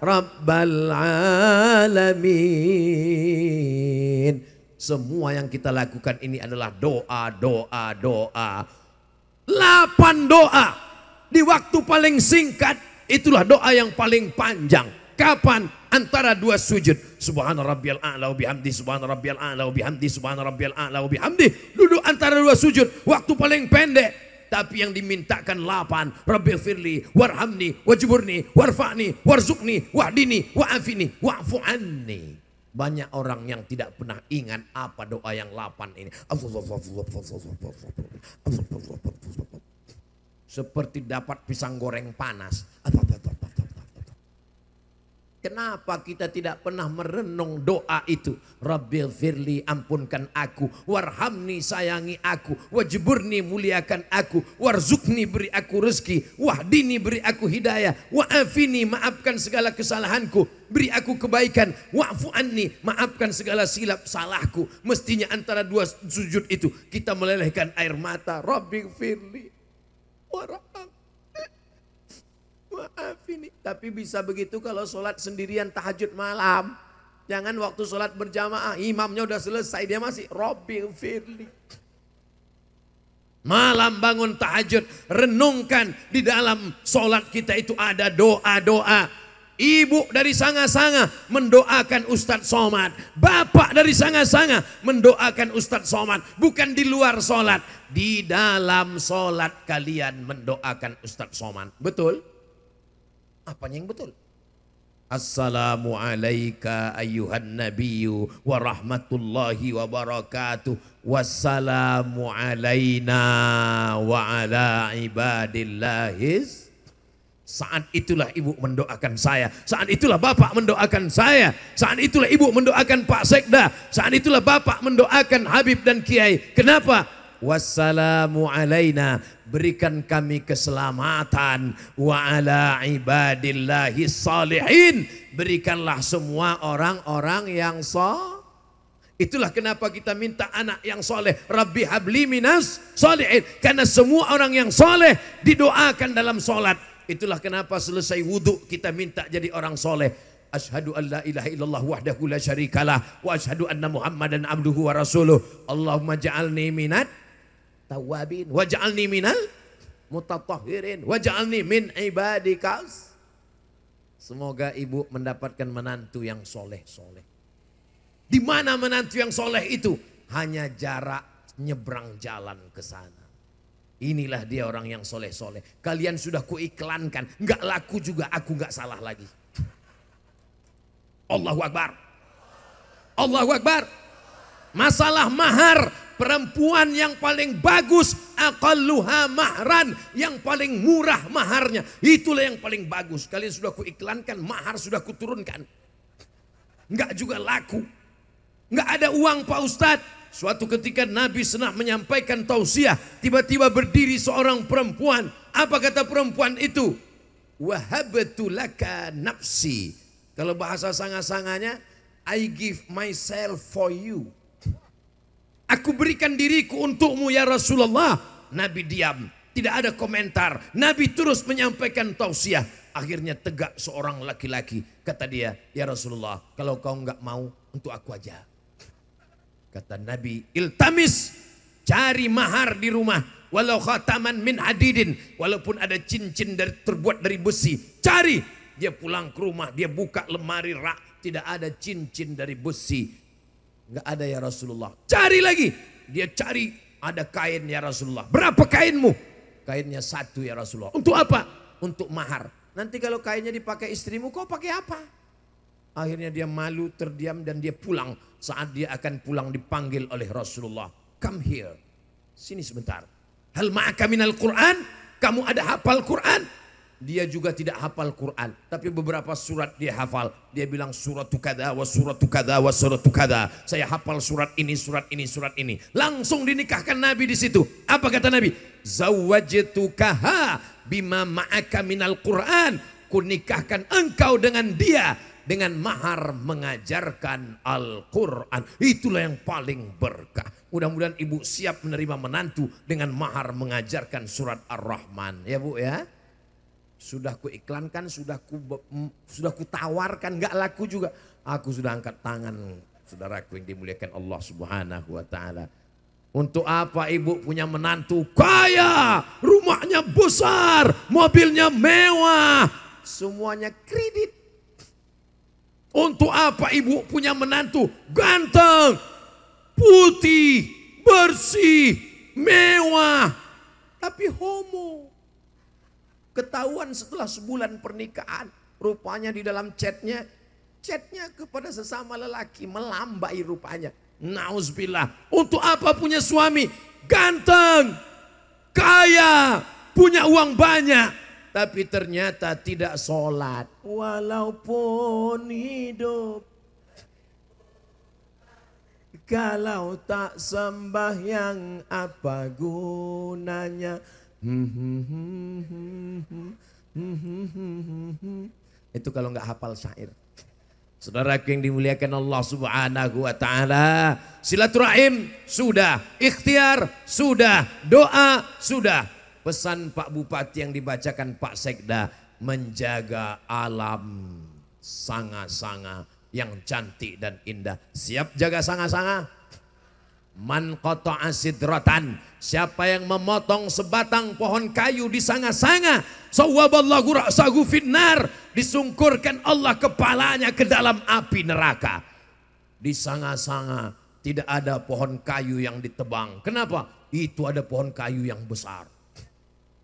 [SPEAKER 3] Rabbal Alamin. Semua yang kita lakukan ini adalah doa, doa, doa. Lapan doa di waktu paling singkat itulah doa yang paling panjang. Kapan? Antara dua sujud. Subhana rabbiyal a'la wa bihamdi, subhana rabbiyal a'la wa bihamdi, subhana rabbiyal a'la wa bihamdi. Duduk antara dua sujud, waktu paling pendek tapi yang dimintakan lapan Rabbi firli warhamni wajiburni, warfa'ni warzukni wahdini wa'afini wa'fu'anni. banyak orang yang tidak pernah ingat apa doa yang lapan ini seperti dapat pisang goreng panas apa Kenapa kita tidak pernah merenung doa itu? Rabbil firli ampunkan aku, warhamni sayangi aku, Wajiburni muliakan aku, warzukni beri aku rezeki, wahdini beri aku hidayah, wa'afini maafkan segala kesalahanku, beri aku kebaikan, wa'fu maafkan segala silap salahku. Mestinya antara dua sujud itu kita melelehkan air mata, Rabbil firli warhamni maaf ini. Tapi bisa begitu kalau sholat sendirian tahajud malam. Jangan waktu sholat berjamaah, imamnya udah selesai, dia masih Robil Firli. Malam bangun tahajud, renungkan di dalam sholat kita itu ada doa-doa ibu dari sanga-sanga mendoakan Ustadz Somad. Bapak dari sanga-sanga mendoakan Ustadz Somad. Bukan di luar sholat. Di dalam sholat kalian mendoakan Ustadz Somad. Betul?
[SPEAKER 1] apanya yang betul?
[SPEAKER 3] Assalamu alayka ayuhan nabiyyu wa rahmatullahi wa barakatuh wassalamu alaina wa ala ibadillahis saat itulah ibu mendoakan saya saat itulah bapak mendoakan saya saat itulah ibu mendoakan Pak Sekda saat itulah bapak mendoakan Habib dan Kiai kenapa wassalamu alaina berikan kami keselamatan wa ala ibadillahi salihin berikanlah semua orang-orang yang saleh Itulah kenapa kita minta anak yang soleh. Rabbi habli minas salihin Karena semua orang yang soleh didoakan dalam solat. Itulah kenapa selesai wudhu kita minta jadi orang soleh. Ashadu an la ilaha illallah wahdahu la syarikalah. Wa ashadu anna muhammadan abduhu wa rasuluh. Allahumma ja'alni minat tawabin waj'alni minal mutatahhirin waj'alni min ibadika Semoga ibu mendapatkan menantu yang soleh-soleh. Di mana menantu yang soleh itu? Hanya jarak nyebrang jalan ke sana. Inilah dia orang yang soleh-soleh. Kalian sudah kuiklankan. Nggak laku juga, aku nggak salah lagi. Allahu Akbar. Allahu Akbar. Masalah mahar perempuan yang paling bagus aqalluha mahran yang paling murah maharnya itulah yang paling bagus kalian sudah kuiklankan mahar sudah kuturunkan nggak juga laku nggak ada uang Pak Ustadz Suatu ketika Nabi senang menyampaikan tausiah, tiba-tiba berdiri seorang perempuan. Apa kata perempuan itu? Wahabatulaka nafsi. Kalau bahasa sangat-sangatnya I give myself for you. Aku berikan diriku untukmu ya Rasulullah. Nabi diam, tidak ada komentar. Nabi terus menyampaikan tausiah. Akhirnya tegak seorang laki-laki. Kata dia, ya Rasulullah kalau kau nggak mau untuk aku aja. Kata Nabi, iltamis cari mahar di rumah. Walau khataman min hadidin. Walaupun ada cincin dari, terbuat dari besi. Cari. Dia pulang ke rumah, dia buka lemari rak. Tidak ada cincin dari besi. Nggak ada ya Rasulullah. Cari lagi. Dia cari ada kain ya Rasulullah. Berapa kainmu? Kainnya satu ya Rasulullah. Untuk apa? Untuk mahar. Nanti kalau kainnya dipakai istrimu kau pakai apa? Akhirnya dia malu, terdiam dan dia pulang. Saat dia akan pulang dipanggil oleh Rasulullah. Come here. Sini sebentar. Hal ma'aka minal Quran? Kamu ada hafal Quran? Dia juga tidak hafal Quran, tapi beberapa surat dia hafal. Dia bilang surat tukada wa surat tukada wa surat tukada Saya hafal surat ini, surat ini, surat ini. Langsung dinikahkan Nabi di situ. Apa kata Nabi? zawajetukaha bima ma'aka minal Quran. Kurnikahkan engkau dengan dia dengan mahar mengajarkan Al-Quran. Itulah yang paling berkah. Mudah-mudahan ibu siap menerima menantu dengan mahar mengajarkan surat Ar-Rahman. Ya bu ya. Sudah kuiklankan, sudah ku sudah kutawarkan, nggak laku juga. Aku sudah angkat tangan, saudaraku yang dimuliakan Allah Subhanahu wa taala. Untuk apa ibu punya menantu kaya, rumahnya besar, mobilnya mewah, semuanya kredit. Untuk apa ibu punya menantu ganteng, putih, bersih, mewah, tapi homo. Ketahuan setelah sebulan pernikahan, rupanya di dalam chatnya, chatnya kepada sesama lelaki melambai rupanya. Nauzubillah. Untuk apa punya suami? Ganteng, kaya, punya uang banyak. Tapi ternyata tidak sholat. Walaupun hidup kalau tak sembah yang apa gunanya itu kalau nggak hafal syair. Saudara yang dimuliakan Allah Subhanahu wa taala, silaturahim sudah, ikhtiar sudah, doa sudah. Pesan Pak Bupati yang dibacakan Pak Sekda menjaga alam sangat-sangat yang cantik dan indah. Siap jaga sangat-sangat. Man koto asidrotan. Siapa yang memotong sebatang pohon kayu di sanga-sanga. Sawaballahu sagu finnar. Disungkurkan Allah kepalanya ke dalam api neraka. Di sanga-sanga tidak ada pohon kayu yang ditebang. Kenapa? Itu ada pohon kayu yang besar.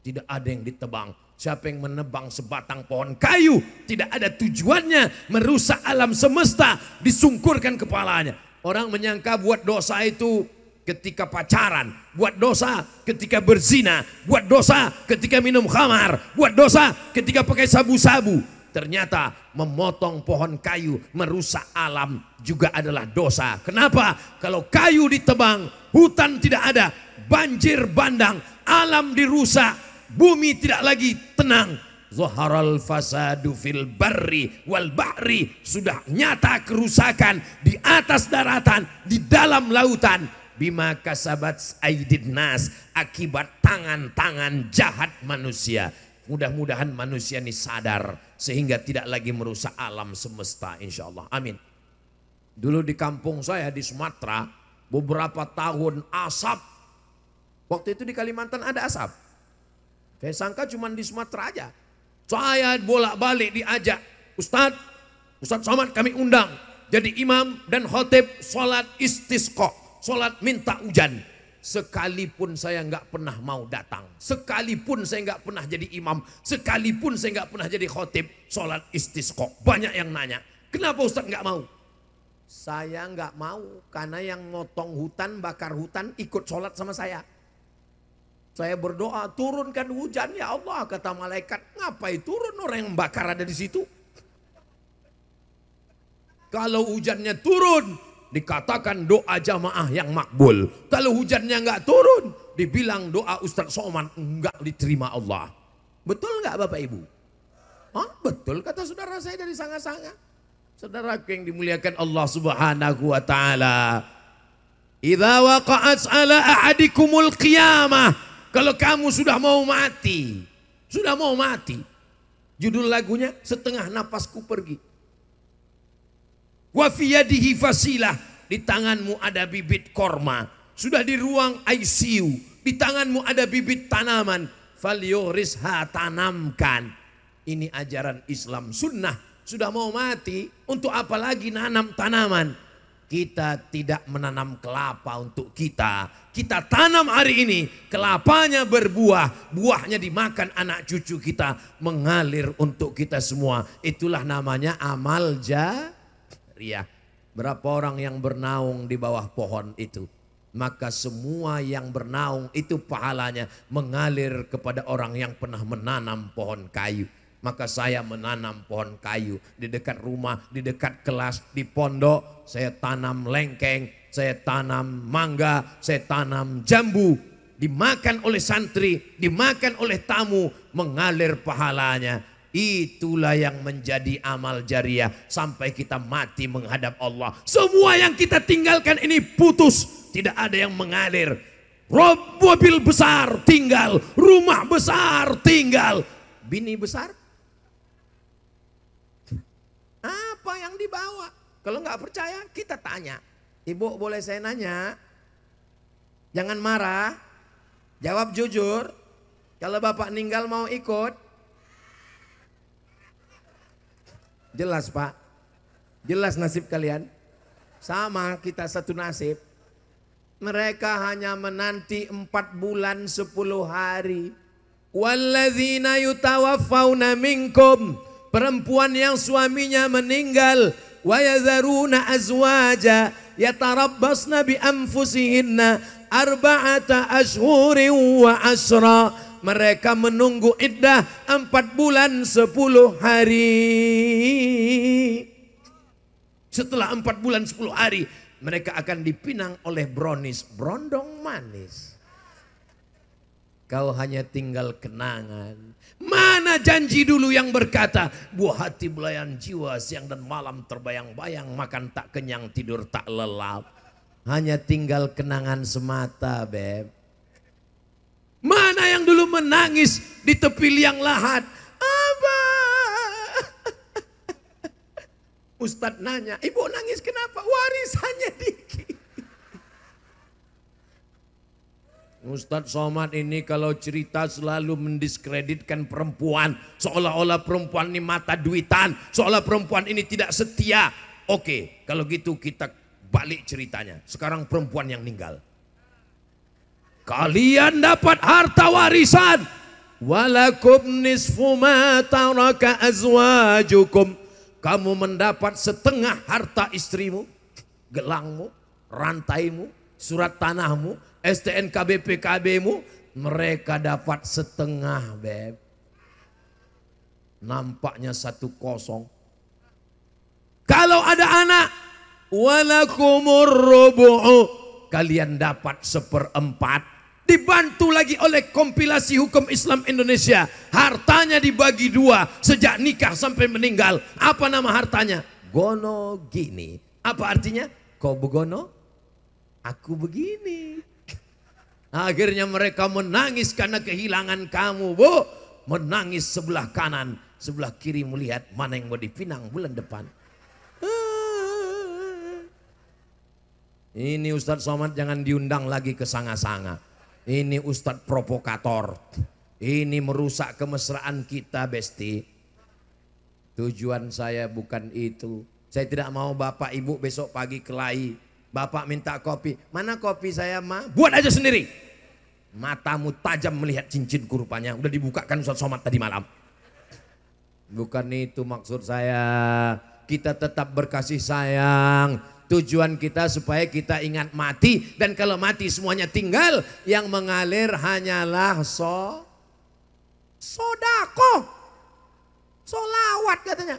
[SPEAKER 3] Tidak ada yang ditebang. Siapa yang menebang sebatang pohon kayu tidak ada tujuannya merusak alam semesta disungkurkan kepalanya Orang menyangka buat dosa itu ketika pacaran, buat dosa ketika berzina, buat dosa ketika minum khamar, buat dosa ketika pakai sabu-sabu. Ternyata memotong pohon kayu, merusak alam juga adalah dosa. Kenapa? Kalau kayu ditebang, hutan tidak ada, banjir bandang, alam dirusak, bumi tidak lagi tenang, Zoharal fasadu fil barri wal bahri. Sudah nyata kerusakan di atas daratan, di dalam lautan. Bima kasabat aidid nas. Akibat tangan-tangan jahat manusia. Mudah-mudahan manusia ini sadar. Sehingga tidak lagi merusak alam semesta insya Allah. Amin. Dulu di kampung saya di Sumatera. Beberapa tahun asap. Waktu itu di Kalimantan ada asap. Saya sangka cuma di Sumatera aja. Saya bolak-balik diajak, Ustadz, Ustadz Somad kami undang jadi imam dan khotib sholat istisqa, sholat minta hujan. Sekalipun saya nggak pernah mau datang, sekalipun saya nggak pernah jadi imam, sekalipun saya nggak pernah jadi khotib, sholat istisqa. Banyak yang nanya, kenapa Ustadz nggak mau? Saya nggak mau karena yang ngotong hutan, bakar hutan ikut sholat sama saya. Saya berdoa, turunkan hujan ya Allah, kata malaikat. Ngapain turun orang yang bakar ada di situ? Kalau hujannya turun, dikatakan doa jamaah yang makbul. Kalau hujannya nggak turun, dibilang doa Ustaz Soman nggak diterima Allah. Betul nggak Bapak Ibu? Hah? Betul kata saudara saya dari sanga-sanga. Saudara yang dimuliakan Allah Subhanahu wa taala. ahadikumul qiyamah kalau kamu sudah mau mati, sudah mau mati. Judul lagunya setengah napasku pergi. Wafiyadihi fasilah, di tanganmu ada bibit korma. Sudah di ruang ICU, di tanganmu ada bibit tanaman. ha tanamkan. Ini ajaran Islam sunnah. Sudah mau mati, untuk apa lagi nanam tanaman? Kita tidak menanam kelapa untuk kita. Kita tanam hari ini, kelapanya berbuah, buahnya dimakan anak cucu kita, mengalir untuk kita semua. Itulah namanya amal jariah. Berapa orang yang bernaung di bawah pohon itu? maka semua yang bernaung itu pahalanya mengalir kepada orang yang pernah menanam pohon kayu. Maka saya menanam pohon kayu di dekat rumah, di dekat kelas, di pondok. Saya tanam lengkeng, saya tanam mangga, saya tanam jambu. Dimakan oleh santri, dimakan oleh tamu, mengalir pahalanya. Itulah yang menjadi amal jariah sampai kita mati menghadap Allah. Semua yang kita tinggalkan ini putus, tidak ada yang mengalir. Rob mobil besar tinggal, rumah besar tinggal, bini besar apa yang dibawa? Kalau nggak percaya kita tanya. Ibu boleh saya nanya? Jangan marah. Jawab jujur. Kalau bapak meninggal mau ikut? Jelas pak. Jelas nasib kalian. Sama kita satu nasib. Mereka hanya menanti empat bulan sepuluh hari. Walladzina yutawaffawna minkum Perempuan yang suaminya meninggal wa yazaruna azwaja yatarabbasna bi anfusihinna arba'ata ashhurin wa asra mereka menunggu iddah empat bulan sepuluh hari setelah empat bulan sepuluh hari mereka akan dipinang oleh bronis brondong manis kau hanya tinggal kenangan Mana janji dulu yang berkata, buah hati belayan jiwa siang dan malam terbayang-bayang, makan tak kenyang, tidur tak lelap. Hanya tinggal kenangan semata, Beb. Mana yang dulu menangis di tepi liang lahat? Abah. Ustadz nanya, ibu nangis kenapa? Warisannya dikit. Ustadz Somad ini kalau cerita selalu mendiskreditkan perempuan. Seolah-olah perempuan ini mata duitan. Seolah perempuan ini tidak setia. Oke, kalau gitu kita balik ceritanya. Sekarang perempuan yang meninggal. Kalian dapat harta warisan. Walakum nisfu ma taraka azwajukum. Kamu mendapat setengah harta istrimu, gelangmu, rantaimu, surat tanahmu, STNKB BPKB mu mereka dapat setengah beb nampaknya satu kosong kalau ada anak walakumur rubu'u kalian dapat seperempat dibantu lagi oleh kompilasi hukum Islam Indonesia. Hartanya dibagi dua sejak nikah sampai meninggal. Apa nama hartanya? Gono gini. Apa artinya? Kau begono, aku begini. Akhirnya mereka menangis karena kehilangan kamu. Bu, menangis sebelah kanan, sebelah kiri melihat mana yang mau dipinang bulan depan. Ah. Ini Ustadz Somad jangan diundang lagi ke sanga-sanga. Ini Ustadz provokator. Ini merusak kemesraan kita, Besti. Tujuan saya bukan itu. Saya tidak mau Bapak Ibu besok pagi kelahi Bapak minta kopi. Mana kopi saya, Ma? Buat aja sendiri. Matamu tajam melihat cincin rupanya. Udah dibukakan Ustaz Somad tadi malam. Bukan itu maksud saya. Kita tetap berkasih sayang. Tujuan kita supaya kita ingat mati. Dan kalau mati semuanya tinggal. Yang mengalir hanyalah so. Sodako. Solawat katanya.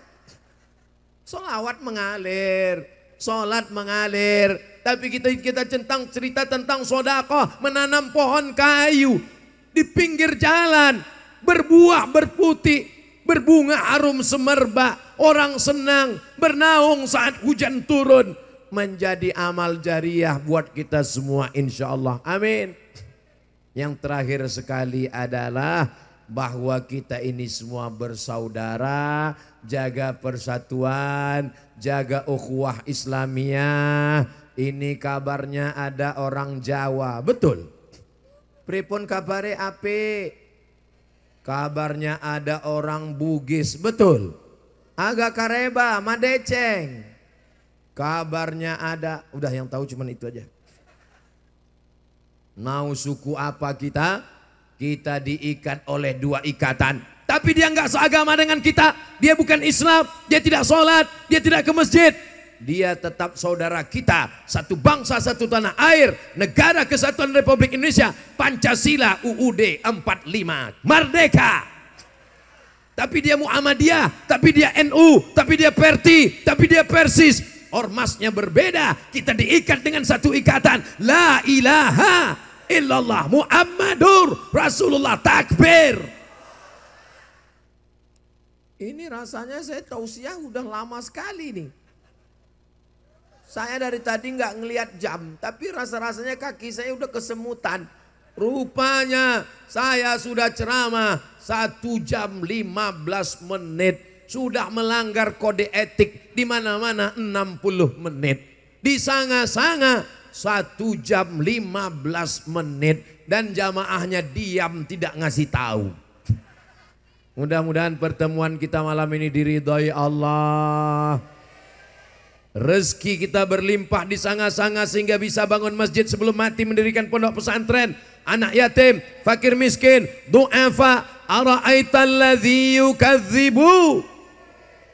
[SPEAKER 3] Solawat mengalir Sholat mengalir. Tapi kita kita centang cerita tentang Sodako Menanam pohon kayu. Di pinggir jalan. Berbuah berputih. Berbunga harum semerbak. Orang senang. Bernaung saat hujan turun. Menjadi amal jariah buat kita semua insya Allah. Amin. Yang terakhir sekali adalah bahwa kita ini semua bersaudara, jaga persatuan, jaga ukhuwah Islamiyah. Ini kabarnya ada orang Jawa, betul. Pripun kabare api. Kabarnya ada orang Bugis, betul. Agak kareba, madeceng. Kabarnya ada, udah yang tahu cuman itu aja. Mau suku apa kita? Kita diikat oleh dua ikatan. Tapi dia nggak seagama dengan kita. Dia bukan Islam, dia tidak sholat, dia tidak ke masjid. Dia tetap saudara kita. Satu bangsa, satu tanah air. Negara Kesatuan Republik Indonesia. Pancasila UUD 45. Merdeka! Tapi dia Muhammadiyah, tapi dia NU, tapi dia Perti, tapi dia Persis, ormasnya berbeda, kita diikat dengan satu ikatan. La ilaha illallah Muhammadur Rasulullah takbir ini rasanya saya tausiah udah lama sekali nih saya dari tadi nggak ngelihat jam tapi rasa-rasanya kaki saya udah kesemutan Rupanya saya sudah ceramah satu jam 15 menit. Sudah melanggar kode etik di mana-mana 60 menit. di sanga sanga satu jam lima belas menit dan jamaahnya diam tidak ngasih tahu. Mudah-mudahan pertemuan kita malam ini diridhai Allah. Rezeki kita berlimpah di sanga-sanga sehingga bisa bangun masjid sebelum mati mendirikan pondok pesantren. Anak yatim, fakir miskin, du'afa, ara'aital ladzi yukadzibu.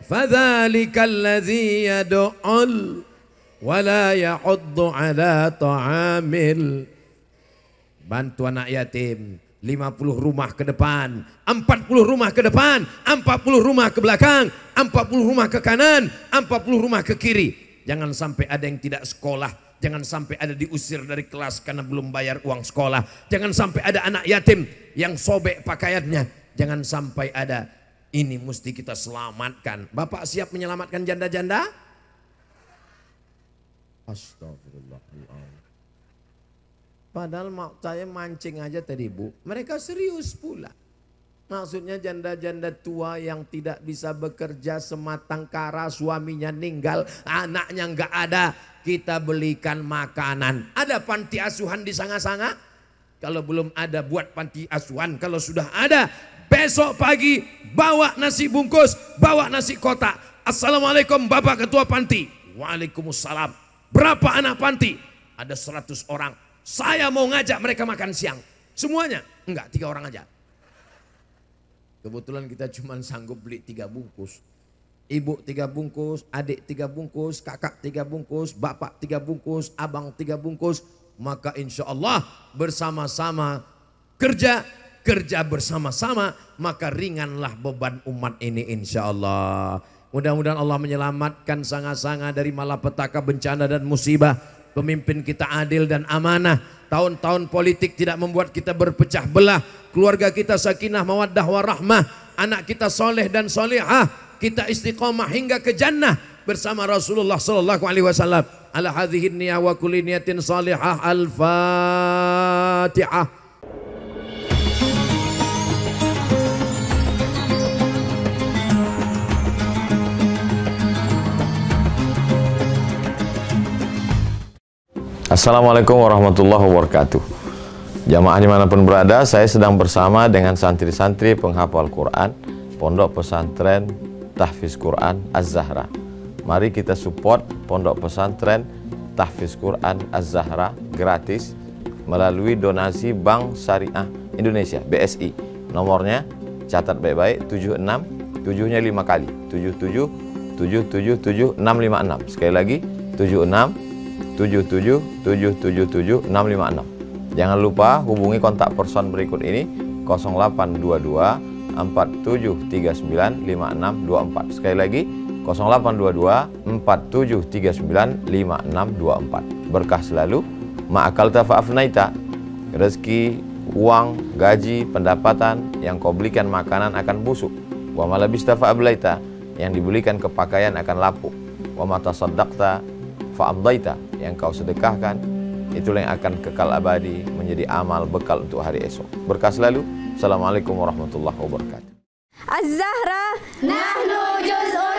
[SPEAKER 3] Fadzalikal ladzi yad'ul wala yahuddu ala ta'amil bantuan anak yatim 50 rumah ke depan, 40 rumah ke depan, 40 rumah ke belakang, 40 rumah ke kanan, 40 rumah ke kiri. Jangan sampai ada yang tidak sekolah, jangan sampai ada diusir dari kelas karena belum bayar uang sekolah. Jangan sampai ada anak yatim yang sobek pakaiannya. Jangan sampai ada ini mesti kita selamatkan. Bapak siap menyelamatkan janda-janda?
[SPEAKER 1] Astagfirullahaladzim.
[SPEAKER 3] Padahal mak saya mancing aja tadi bu. Mereka serius pula. Maksudnya janda-janda tua yang tidak bisa bekerja sematang kara suaminya ninggal, anaknya nggak ada, kita belikan makanan. Ada panti asuhan di sanga-sanga? Kalau belum ada buat panti asuhan, kalau sudah ada besok pagi bawa nasi bungkus, bawa nasi kotak. Assalamualaikum Bapak Ketua Panti. Waalaikumsalam. Berapa anak panti? Ada 100 orang. Saya mau ngajak mereka makan siang. Semuanya? Enggak, tiga orang aja. Kebetulan kita cuma sanggup beli tiga bungkus. Ibu tiga bungkus, adik tiga bungkus, kakak tiga bungkus, bapak tiga bungkus, abang tiga bungkus. Maka insya Allah bersama-sama kerja, kerja bersama-sama. Maka ringanlah beban umat ini insya Allah. Mudah-mudahan Allah menyelamatkan sangat-sangat dari malapetaka bencana dan musibah. Pemimpin kita adil dan amanah. Tahun-tahun politik tidak membuat kita berpecah belah. Keluarga kita sakinah, mawaddah, warahmah. Anak kita soleh dan solehah. Kita istiqomah hingga ke jannah bersama Rasulullah sallallahu alaihi wasallam. Ala hadhihi niyya salihah. Al-Fatihah.
[SPEAKER 1] Assalamualaikum warahmatullahi wabarakatuh. Jamaah dimanapun berada, saya sedang bersama dengan santri-santri penghafal Quran, Pondok Pesantren Tahfiz Quran Az-Zahra. Mari kita support Pondok Pesantren Tahfiz Quran Az-Zahra gratis melalui donasi Bank Syariah Indonesia, BSI. Nomornya catat baik-baik 76 7-nya 5 kali 77 77 enam. sekali lagi 76 656. Jangan lupa hubungi kontak person berikut ini 0822 4739 5624. Sekali lagi 0822 4739 5624. Berkah selalu. Ma'akal tafa'afnaita. Rezeki, uang, gaji, pendapatan yang kau belikan makanan akan busuk. Wa malabis tafa'ablaita. Yang dibelikan ke pakaian akan lapuk. Wa matasaddaqta fa'amdaita yang kau sedekahkan itulah yang akan kekal abadi menjadi amal bekal untuk hari esok berkah selalu Assalamualaikum warahmatullahi wabarakatuh
[SPEAKER 2] Az-Zahra nahnu juz'un